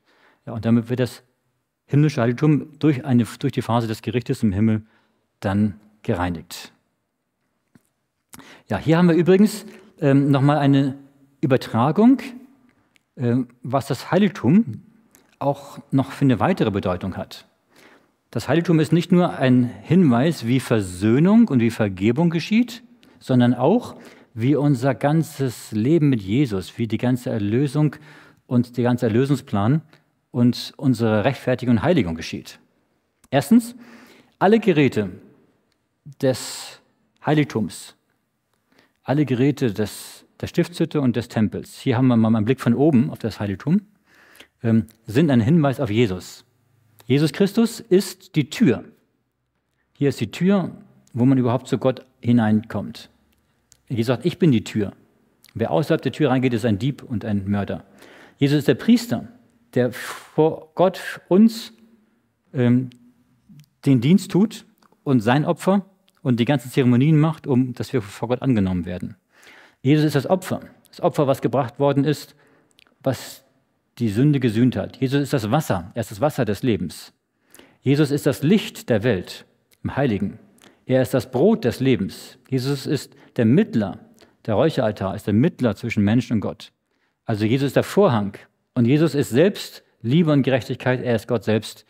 Ja, und damit wird das himmlische Heiligtum durch, eine, durch die Phase des Gerichtes im Himmel dann gereinigt. Ja, hier haben wir übrigens ähm, nochmal eine Übertragung, ähm, was das Heiligtum, auch noch für eine weitere Bedeutung hat. Das Heiligtum ist nicht nur ein Hinweis, wie Versöhnung und wie Vergebung geschieht, sondern auch, wie unser ganzes Leben mit Jesus, wie die ganze Erlösung und der ganze Erlösungsplan und unsere Rechtfertigung und Heiligung geschieht. Erstens, alle Geräte des Heiligtums, alle Geräte des, der Stiftshütte und des Tempels, hier haben wir mal einen Blick von oben auf das Heiligtum, ähm, sind ein Hinweis auf Jesus. Jesus Christus ist die Tür. Hier ist die Tür, wo man überhaupt zu Gott hineinkommt. Jesus sagt, ich bin die Tür. Wer außerhalb der Tür reingeht, ist ein Dieb und ein Mörder. Jesus ist der Priester, der vor Gott uns ähm, den Dienst tut und sein Opfer und die ganzen Zeremonien macht, um dass wir vor Gott angenommen werden. Jesus ist das Opfer, das Opfer, was gebracht worden ist, was die Sünde gesühnt hat. Jesus ist das Wasser, er ist das Wasser des Lebens. Jesus ist das Licht der Welt im Heiligen. Er ist das Brot des Lebens. Jesus ist der Mittler. Der Räucheraltar ist der Mittler zwischen Mensch und Gott. Also Jesus ist der Vorhang. Und Jesus ist selbst Liebe und Gerechtigkeit. Er ist Gott selbst,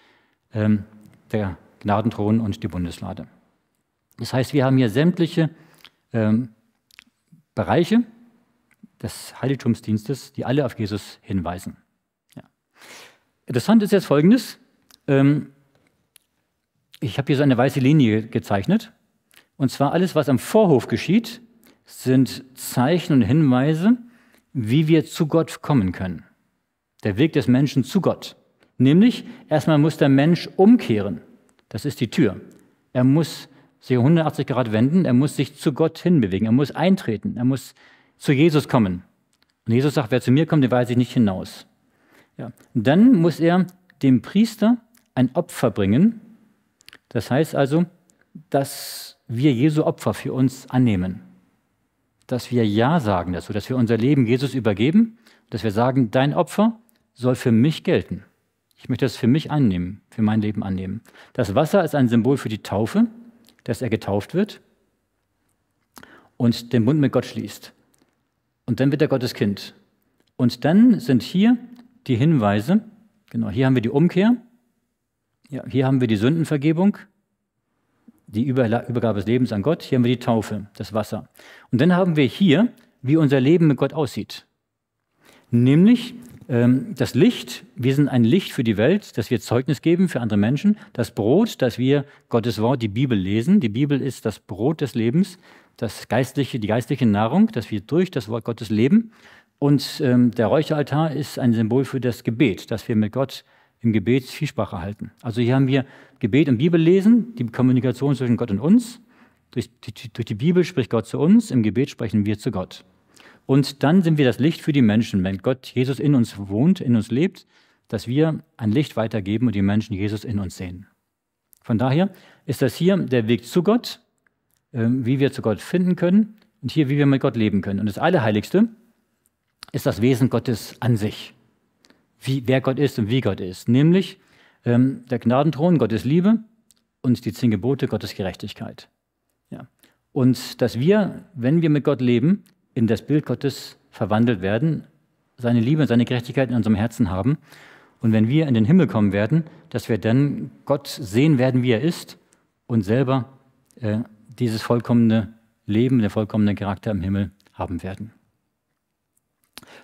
ähm, der Gnadenthron und die Bundeslade. Das heißt, wir haben hier sämtliche ähm, Bereiche des Heiligtumsdienstes, die alle auf Jesus hinweisen. Interessant ist jetzt Folgendes. Ähm, ich habe hier so eine weiße Linie gezeichnet. Und zwar alles, was am Vorhof geschieht, sind Zeichen und Hinweise, wie wir zu Gott kommen können. Der Weg des Menschen zu Gott. Nämlich, erstmal muss der Mensch umkehren. Das ist die Tür. Er muss sich 180 Grad wenden, er muss sich zu Gott hinbewegen, er muss eintreten, er muss zu Jesus kommen. Und Jesus sagt, wer zu mir kommt, den weise ich nicht hinaus. Ja. Dann muss er dem Priester ein Opfer bringen. Das heißt also, dass wir Jesu Opfer für uns annehmen. Dass wir Ja sagen dazu, dass wir unser Leben Jesus übergeben, dass wir sagen, dein Opfer soll für mich gelten. Ich möchte das für mich annehmen, für mein Leben annehmen. Das Wasser ist ein Symbol für die Taufe, dass er getauft wird und den Bund mit Gott schließt. Und dann wird er Gottes Kind. Und dann sind hier die Hinweise. Genau, hier haben wir die Umkehr. Ja, hier haben wir die Sündenvergebung, die Übergabe des Lebens an Gott. Hier haben wir die Taufe, das Wasser. Und dann haben wir hier, wie unser Leben mit Gott aussieht. Nämlich ähm, das Licht. Wir sind ein Licht für die Welt, dass wir Zeugnis geben für andere Menschen. Das Brot, dass wir Gottes Wort, die Bibel lesen. Die Bibel ist das Brot des Lebens, das geistliche, die geistliche Nahrung, dass wir durch das Wort Gottes leben. Und ähm, der Räucheraltar ist ein Symbol für das Gebet, dass wir mit Gott im Gebet Vielsprache halten. Also hier haben wir Gebet und Bibellesen, die Kommunikation zwischen Gott und uns. Durch die, durch die Bibel spricht Gott zu uns, im Gebet sprechen wir zu Gott. Und dann sind wir das Licht für die Menschen, wenn Gott Jesus in uns wohnt, in uns lebt, dass wir ein Licht weitergeben und die Menschen Jesus in uns sehen. Von daher ist das hier der Weg zu Gott, ähm, wie wir zu Gott finden können und hier, wie wir mit Gott leben können. Und das Allerheiligste ist das Wesen Gottes an sich. Wie, wer Gott ist und wie Gott ist. Nämlich ähm, der Gnadenthron Gottes Liebe und die zehn Gebote Gottes Gerechtigkeit. Ja. Und dass wir, wenn wir mit Gott leben, in das Bild Gottes verwandelt werden, seine Liebe und seine Gerechtigkeit in unserem Herzen haben. Und wenn wir in den Himmel kommen werden, dass wir dann Gott sehen werden, wie er ist und selber äh, dieses vollkommene Leben, den vollkommenen Charakter im Himmel haben werden.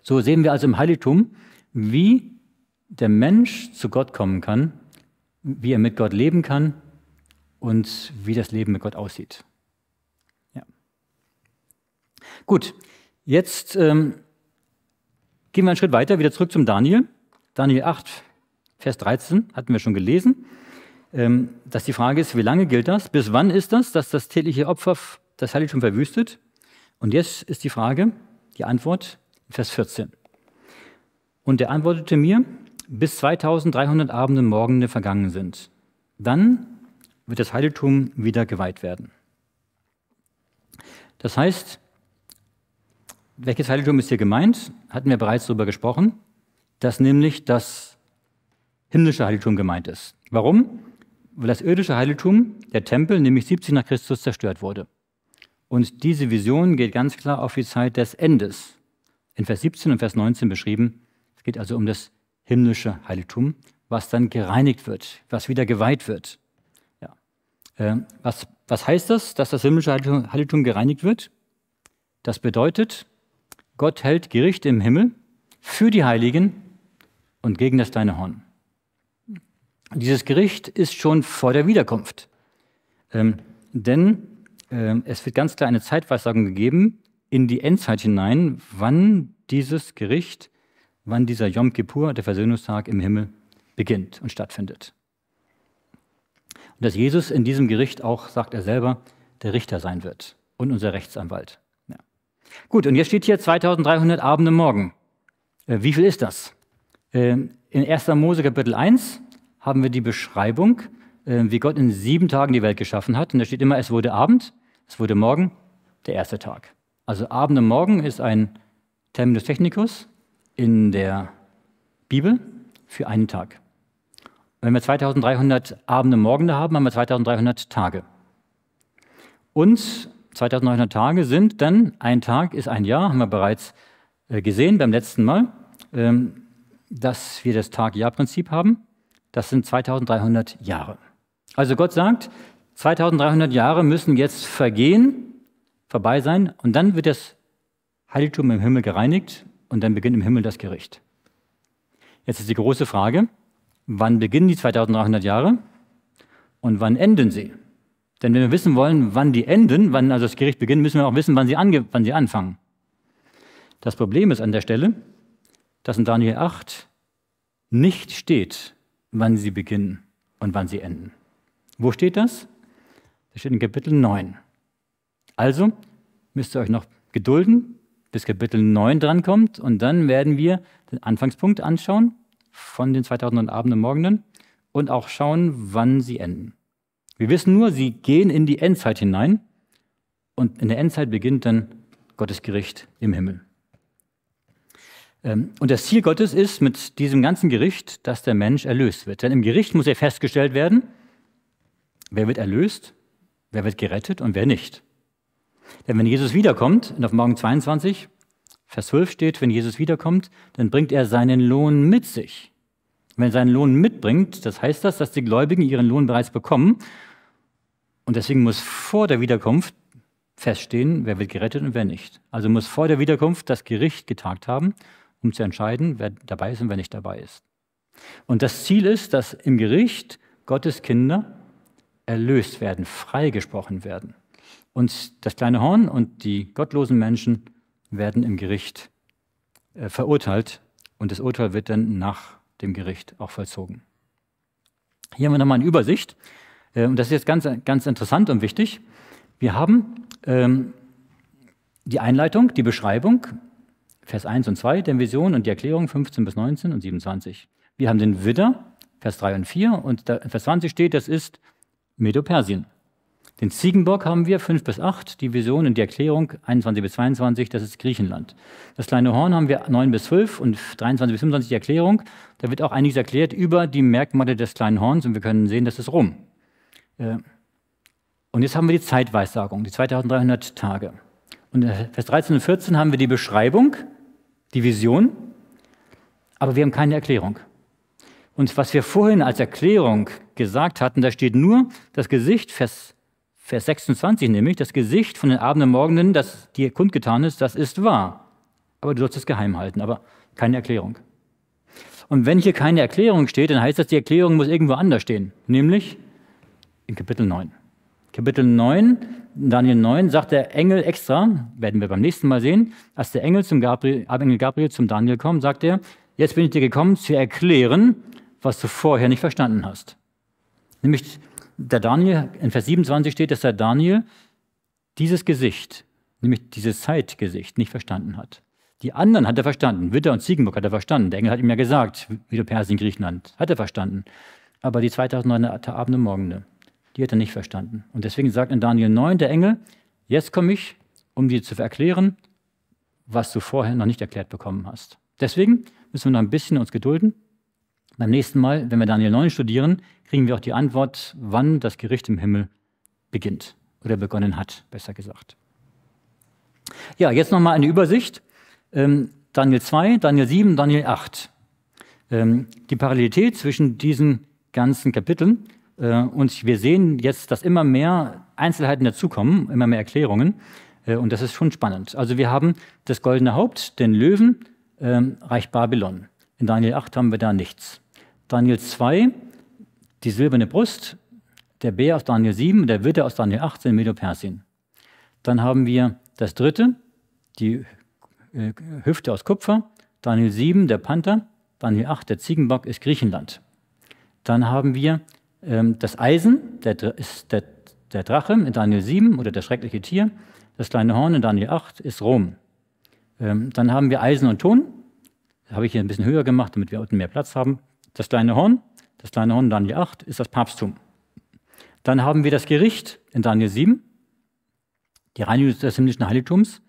So sehen wir also im Heiligtum, wie der Mensch zu Gott kommen kann, wie er mit Gott leben kann und wie das Leben mit Gott aussieht. Ja. Gut, jetzt ähm, gehen wir einen Schritt weiter, wieder zurück zum Daniel. Daniel 8, Vers 13 hatten wir schon gelesen, ähm, dass die Frage ist, wie lange gilt das? Bis wann ist das, dass das tägliche Opfer das Heiligtum verwüstet? Und jetzt ist die Frage, die Antwort, Vers 14. Und er antwortete mir, bis 2300 Abende und Morgende vergangen sind. Dann wird das Heiligtum wieder geweiht werden. Das heißt, welches Heiligtum ist hier gemeint? Hatten wir bereits darüber gesprochen, dass nämlich das himmlische Heiligtum gemeint ist. Warum? Weil das irdische Heiligtum, der Tempel, nämlich 70 nach Christus zerstört wurde. Und diese Vision geht ganz klar auf die Zeit des Endes in Vers 17 und Vers 19 beschrieben. Es geht also um das himmlische Heiligtum, was dann gereinigt wird, was wieder geweiht wird. Ja. Ähm, was, was heißt das, dass das himmlische Heiligtum, gereinigt wird? Das bedeutet, Gott hält Gericht im Himmel für die Heiligen und gegen das deine Horn. Dieses Gericht ist schon vor der Wiederkunft. Ähm, denn ähm, es wird ganz klar eine Zeitweissagung gegeben, in die Endzeit hinein, wann dieses Gericht, wann dieser Yom Kippur, der Versöhnungstag im Himmel, beginnt und stattfindet. Und dass Jesus in diesem Gericht auch, sagt er selber, der Richter sein wird und unser Rechtsanwalt. Ja. Gut, und jetzt steht hier 2300 Abende morgen. Äh, wie viel ist das? Äh, in 1. Mose Kapitel 1 haben wir die Beschreibung, äh, wie Gott in sieben Tagen die Welt geschaffen hat. Und da steht immer, es wurde Abend, es wurde Morgen, der erste Tag. Also Abend und Morgen ist ein Terminus technicus in der Bibel für einen Tag. Wenn wir 2300 Abende und Morgende haben, haben wir 2300 Tage. Und 2900 Tage sind dann, ein Tag ist ein Jahr, haben wir bereits äh, gesehen beim letzten Mal, ähm, dass wir das Tag-Jahr-Prinzip haben. Das sind 2300 Jahre. Also Gott sagt, 2300 Jahre müssen jetzt vergehen, vorbei sein und dann wird das Heiligtum im Himmel gereinigt und dann beginnt im Himmel das Gericht. Jetzt ist die große Frage, wann beginnen die 2300 Jahre und wann enden sie? Denn wenn wir wissen wollen, wann die enden, wann also das Gericht beginnt, müssen wir auch wissen, wann sie, ange wann sie anfangen. Das Problem ist an der Stelle, dass in Daniel 8 nicht steht, wann sie beginnen und wann sie enden. Wo steht das? Das steht in Kapitel 9. Also müsst ihr euch noch gedulden, bis Kapitel 9 drankommt und dann werden wir den Anfangspunkt anschauen von den 2000 Abenden und Morgenden und auch schauen, wann sie enden. Wir wissen nur, sie gehen in die Endzeit hinein und in der Endzeit beginnt dann Gottes Gericht im Himmel. Ähm, und das Ziel Gottes ist mit diesem ganzen Gericht, dass der Mensch erlöst wird. Denn im Gericht muss ja festgestellt werden, wer wird erlöst, wer wird gerettet und wer nicht. Denn wenn Jesus wiederkommt, in Offenbarung 22, Vers 12 steht, wenn Jesus wiederkommt, dann bringt er seinen Lohn mit sich. Wenn er seinen Lohn mitbringt, das heißt das, dass die Gläubigen ihren Lohn bereits bekommen. Und deswegen muss vor der Wiederkunft feststehen, wer wird gerettet und wer nicht. Also muss vor der Wiederkunft das Gericht getagt haben, um zu entscheiden, wer dabei ist und wer nicht dabei ist. Und das Ziel ist, dass im Gericht Gottes Kinder erlöst werden, freigesprochen werden. Und das kleine Horn und die gottlosen Menschen werden im Gericht äh, verurteilt und das Urteil wird dann nach dem Gericht auch vollzogen. Hier haben wir nochmal eine Übersicht äh, und das ist jetzt ganz, ganz interessant und wichtig. Wir haben ähm, die Einleitung, die Beschreibung, Vers 1 und 2 der Vision und die Erklärung 15 bis 19 und 27. Wir haben den Widder, Vers 3 und 4 und da, Vers 20 steht, das ist Medo-Persien. Den Ziegenbock haben wir 5 bis 8, die Vision und die Erklärung 21 bis 22, das ist Griechenland. Das kleine Horn haben wir 9 bis 12 und 23 bis 25 die Erklärung. Da wird auch einiges erklärt über die Merkmale des kleinen Horns und wir können sehen, das ist Rom. Äh, und jetzt haben wir die Zeitweissagung, die 2300 Tage. Und äh, Vers 13 und 14 haben wir die Beschreibung, die Vision, aber wir haben keine Erklärung. Und was wir vorhin als Erklärung gesagt hatten, da steht nur das Gesicht, Vers 13, Vers 26 nämlich, das Gesicht von den Abenden und Morgenden, das dir kundgetan ist, das ist wahr. Aber du sollst es geheim halten, aber keine Erklärung. Und wenn hier keine Erklärung steht, dann heißt das, die Erklärung muss irgendwo anders stehen, nämlich in Kapitel 9. Kapitel 9, Daniel 9, sagt der Engel extra, werden wir beim nächsten Mal sehen, als der Engel zum Gabriel, Engel Gabriel zum Daniel kommt, sagt er, jetzt bin ich dir gekommen, zu erklären, was du vorher nicht verstanden hast. Nämlich der Daniel, in Vers 27 steht, dass der Daniel dieses Gesicht, nämlich dieses Zeitgesicht, nicht verstanden hat. Die anderen hat er verstanden. Witter und Ziegenburg hat er verstanden. Der Engel hat ihm ja gesagt, wieder Persien, Griechenland. Hat er verstanden. Aber die 2009er Abende Morgende, die hat er nicht verstanden. Und deswegen sagt in Daniel 9 der Engel, jetzt komme ich, um dir zu erklären, was du vorher noch nicht erklärt bekommen hast. Deswegen müssen wir noch ein bisschen uns gedulden. Beim nächsten Mal, wenn wir Daniel 9 studieren, kriegen wir auch die Antwort, wann das Gericht im Himmel beginnt oder begonnen hat, besser gesagt. Ja, jetzt nochmal eine Übersicht. Ähm, Daniel 2, Daniel 7, Daniel 8. Ähm, die Parallelität zwischen diesen ganzen Kapiteln. Äh, und wir sehen jetzt, dass immer mehr Einzelheiten dazukommen, immer mehr Erklärungen. Äh, und das ist schon spannend. Also wir haben das goldene Haupt, den Löwen, ähm, Reich Babylon. In Daniel 8 haben wir da nichts. Daniel 2, die silberne Brust, der Bär aus Daniel 7, der Witter aus Daniel 18, Medo-Persien. Dann haben wir das dritte, die äh, Hüfte aus Kupfer, Daniel 7, der Panther, Daniel 8, der Ziegenbock ist Griechenland. Dann haben wir ähm, das Eisen, der, ist der, der Drache in Daniel 7 oder das schreckliche Tier, das kleine Horn in Daniel 8 ist Rom. Ähm, dann haben wir Eisen und Ton, habe ich hier ein bisschen höher gemacht, damit wir unten mehr Platz haben. Das kleine Horn, das kleine Horn Daniel 8 ist das Papsttum. Dann haben wir das Gericht in Daniel 7, die Reinigung des himmlischen Heiligtums,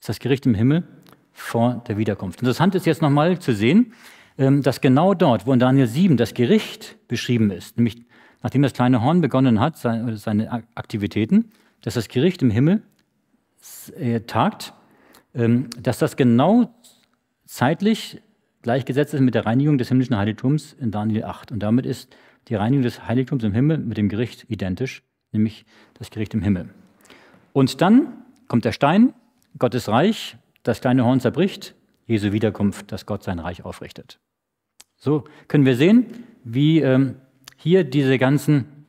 ist das Gericht im Himmel vor der Wiederkunft. Interessant ist jetzt nochmal zu sehen, ähm, dass genau dort, wo in Daniel 7 das Gericht beschrieben ist, nämlich nachdem das kleine Horn begonnen hat, seine Aktivitäten, dass das Gericht im Himmel äh, tagt, ähm, dass das genau zeitlich gleichgesetzt ist mit der Reinigung des himmlischen Heiligtums in Daniel 8. Und damit ist die Reinigung des Heiligtums im Himmel mit dem Gericht identisch, nämlich das Gericht im Himmel. Und dann kommt der Stein, Gottes Reich, das kleine Horn zerbricht, Jesu Wiederkunft, dass Gott sein Reich aufrichtet. So können wir sehen, wie ähm, hier diese ganzen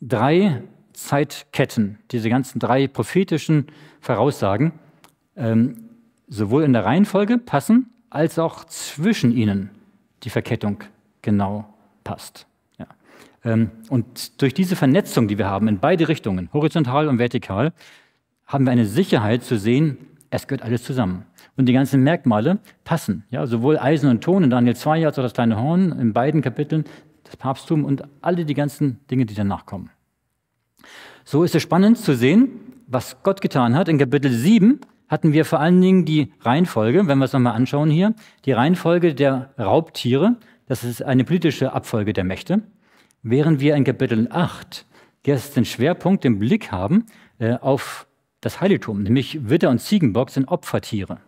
drei Zeitketten, diese ganzen drei prophetischen Voraussagen ähm, sowohl in der Reihenfolge passen, als auch zwischen ihnen die Verkettung genau passt. Ja. Ähm, und durch diese Vernetzung, die wir haben in beide Richtungen, horizontal und vertikal, haben wir eine Sicherheit zu sehen, es gehört alles zusammen. Und die ganzen Merkmale passen. Ja, sowohl Eisen und Ton in Daniel 2 als auch das kleine Horn in beiden Kapiteln, das Papsttum und alle die ganzen Dinge, die danach kommen. So ist es spannend zu sehen, was Gott getan hat. In Kapitel 7 hatten wir vor allen Dingen die Reihenfolge, wenn wir es nochmal anschauen hier, die Reihenfolge der Raubtiere, das ist eine politische Abfolge der Mächte, während wir in Kapitel 8 jetzt den Schwerpunkt, den Blick haben äh, auf das Heiligtum, nämlich Witter und Ziegenbock sind Opfertiere.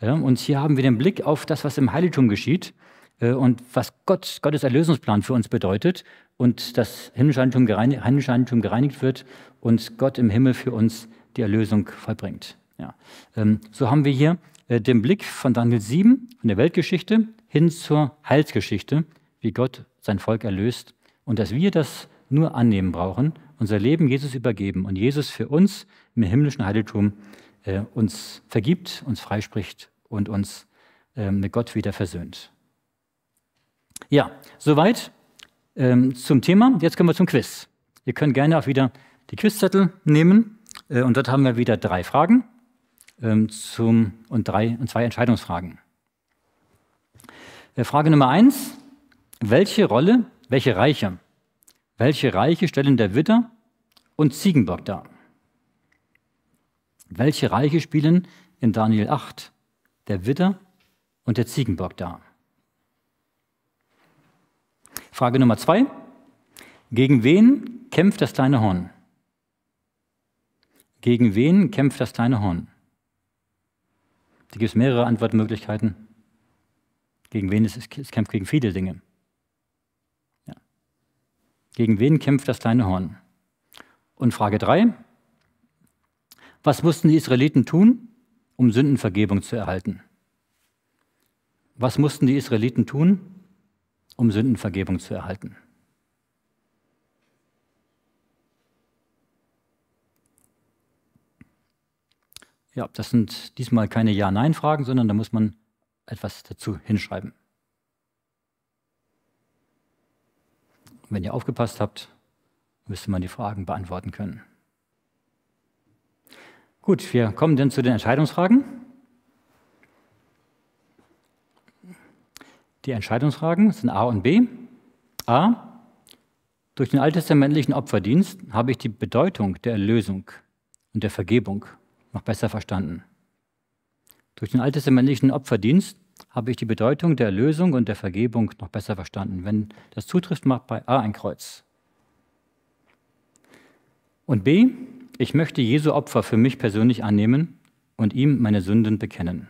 Ja, und hier haben wir den Blick auf das, was im Heiligtum geschieht äh, und was Gott, Gottes Erlösungsplan für uns bedeutet und das Himmlischheiligtum gereinigt, gereinigt wird und Gott im Himmel für uns die Erlösung vollbringt. Ja. Ähm, so haben wir hier äh, den Blick von Daniel 7, von der Weltgeschichte, hin zur Heilsgeschichte, wie Gott sein Volk erlöst und dass wir das nur annehmen brauchen, unser Leben Jesus übergeben und Jesus für uns im himmlischen Heiligtum äh, uns vergibt, uns freispricht und uns äh, mit Gott wieder versöhnt. Ja, soweit ähm, zum Thema. Jetzt kommen wir zum Quiz. Ihr könnt gerne auch wieder die Quizzettel nehmen. Äh, und dort haben wir wieder drei Fragen ähm, zum, und, drei, und zwei Entscheidungsfragen. Äh, Frage Nummer eins, welche Rolle, welche Reiche, welche Reiche stellen der Witter und Ziegenbock dar? Welche Reiche spielen in Daniel 8 der Witter und der Ziegenbock dar? Frage Nummer zwei. Gegen wen kämpft das kleine Horn? Gegen wen kämpft das kleine Horn? Da gibt es mehrere Antwortmöglichkeiten. Gegen wen ist es, es kämpft gegen viele Dinge. Ja. Gegen wen kämpft das kleine Horn? Und Frage 3. Was mussten die Israeliten tun, um Sündenvergebung zu erhalten? Was mussten die Israeliten tun, um Sündenvergebung zu erhalten? Ja, das sind diesmal keine Ja-Nein-Fragen, sondern da muss man etwas dazu hinschreiben. Wenn ihr aufgepasst habt, müsste man die Fragen beantworten können. Gut, wir kommen dann zu den Entscheidungsfragen. Die Entscheidungsfragen sind A und B. A. Durch den alttestamentlichen Opferdienst habe ich die Bedeutung der Erlösung und der Vergebung noch besser verstanden. Durch den alttestamentlichen Opferdienst habe ich die Bedeutung der Erlösung und der Vergebung noch besser verstanden. Wenn das zutrifft, macht bei A ein Kreuz. Und B, ich möchte Jesu Opfer für mich persönlich annehmen und ihm meine Sünden bekennen.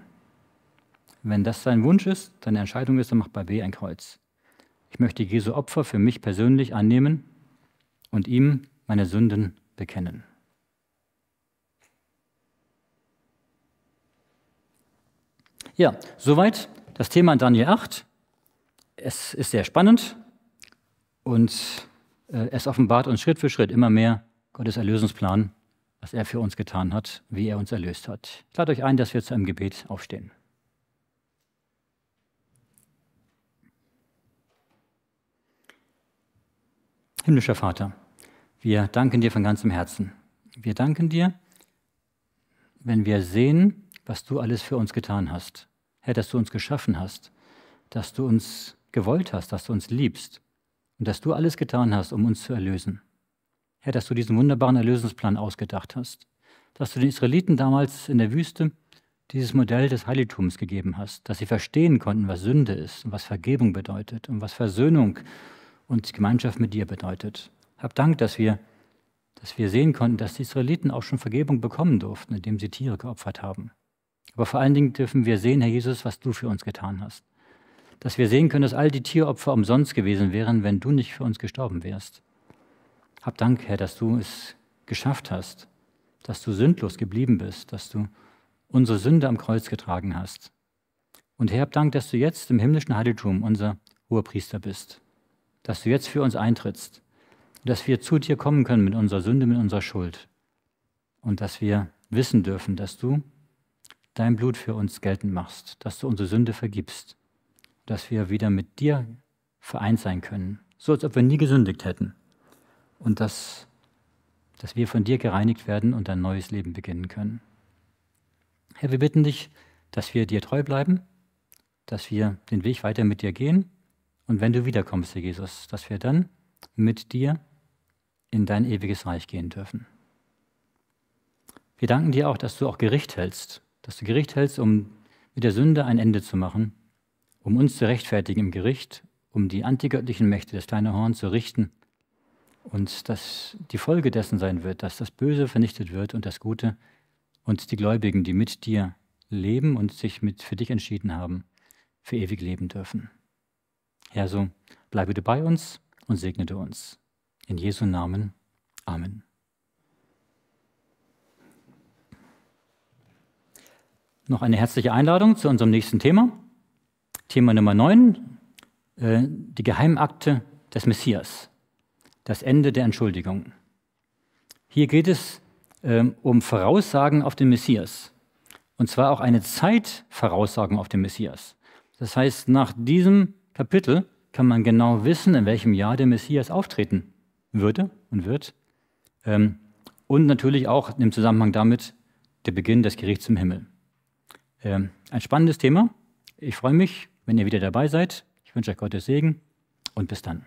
Wenn das sein Wunsch ist, seine Entscheidung ist, dann macht bei B ein Kreuz. Ich möchte Jesu Opfer für mich persönlich annehmen und ihm meine Sünden bekennen. Ja, soweit das Thema Daniel 8. Es ist sehr spannend und äh, es offenbart uns Schritt für Schritt immer mehr Gottes Erlösungsplan, was er für uns getan hat, wie er uns erlöst hat. Ich lade euch ein, dass wir zu einem Gebet aufstehen. Himmlischer Vater, wir danken dir von ganzem Herzen. Wir danken dir, wenn wir sehen, was du alles für uns getan hast. Herr, dass du uns geschaffen hast, dass du uns gewollt hast, dass du uns liebst und dass du alles getan hast, um uns zu erlösen. Herr, dass du diesen wunderbaren Erlösungsplan ausgedacht hast, dass du den Israeliten damals in der Wüste dieses Modell des Heiligtums gegeben hast, dass sie verstehen konnten, was Sünde ist und was Vergebung bedeutet und was Versöhnung und Gemeinschaft mit dir bedeutet. Hab Dank, dass wir, dass wir sehen konnten, dass die Israeliten auch schon Vergebung bekommen durften, indem sie Tiere geopfert haben. Aber vor allen Dingen dürfen wir sehen, Herr Jesus, was du für uns getan hast. Dass wir sehen können, dass all die Tieropfer umsonst gewesen wären, wenn du nicht für uns gestorben wärst. Hab Dank, Herr, dass du es geschafft hast, dass du sündlos geblieben bist, dass du unsere Sünde am Kreuz getragen hast. Und Herr, hab Dank, dass du jetzt im himmlischen Heiligtum unser hoher Priester bist, dass du jetzt für uns eintrittst, dass wir zu dir kommen können mit unserer Sünde, mit unserer Schuld und dass wir wissen dürfen, dass du dein Blut für uns geltend machst, dass du unsere Sünde vergibst, dass wir wieder mit dir vereint sein können, so als ob wir nie gesündigt hätten und dass, dass wir von dir gereinigt werden und ein neues Leben beginnen können. Herr, wir bitten dich, dass wir dir treu bleiben, dass wir den Weg weiter mit dir gehen und wenn du wiederkommst, Herr Jesus, dass wir dann mit dir in dein ewiges Reich gehen dürfen. Wir danken dir auch, dass du auch Gericht hältst dass du Gericht hältst, um mit der Sünde ein Ende zu machen, um uns zu rechtfertigen im Gericht, um die antigöttlichen Mächte des kleinen Horns zu richten. Und dass die Folge dessen sein wird, dass das Böse vernichtet wird und das Gute und die Gläubigen, die mit dir leben und sich mit, für dich entschieden haben, für ewig leben dürfen. Herr, so bleibe du bei uns und segne du uns. In Jesu Namen. Amen. noch eine herzliche Einladung zu unserem nächsten Thema. Thema Nummer 9, äh, die Geheimakte des Messias, das Ende der Entschuldigung. Hier geht es äh, um Voraussagen auf den Messias. Und zwar auch eine Zeitvoraussagen auf den Messias. Das heißt, nach diesem Kapitel kann man genau wissen, in welchem Jahr der Messias auftreten würde und wird. Ähm, und natürlich auch im Zusammenhang damit der Beginn des Gerichts im Himmel. Ähm, ein spannendes Thema. Ich freue mich, wenn ihr wieder dabei seid. Ich wünsche euch Gottes Segen und bis dann.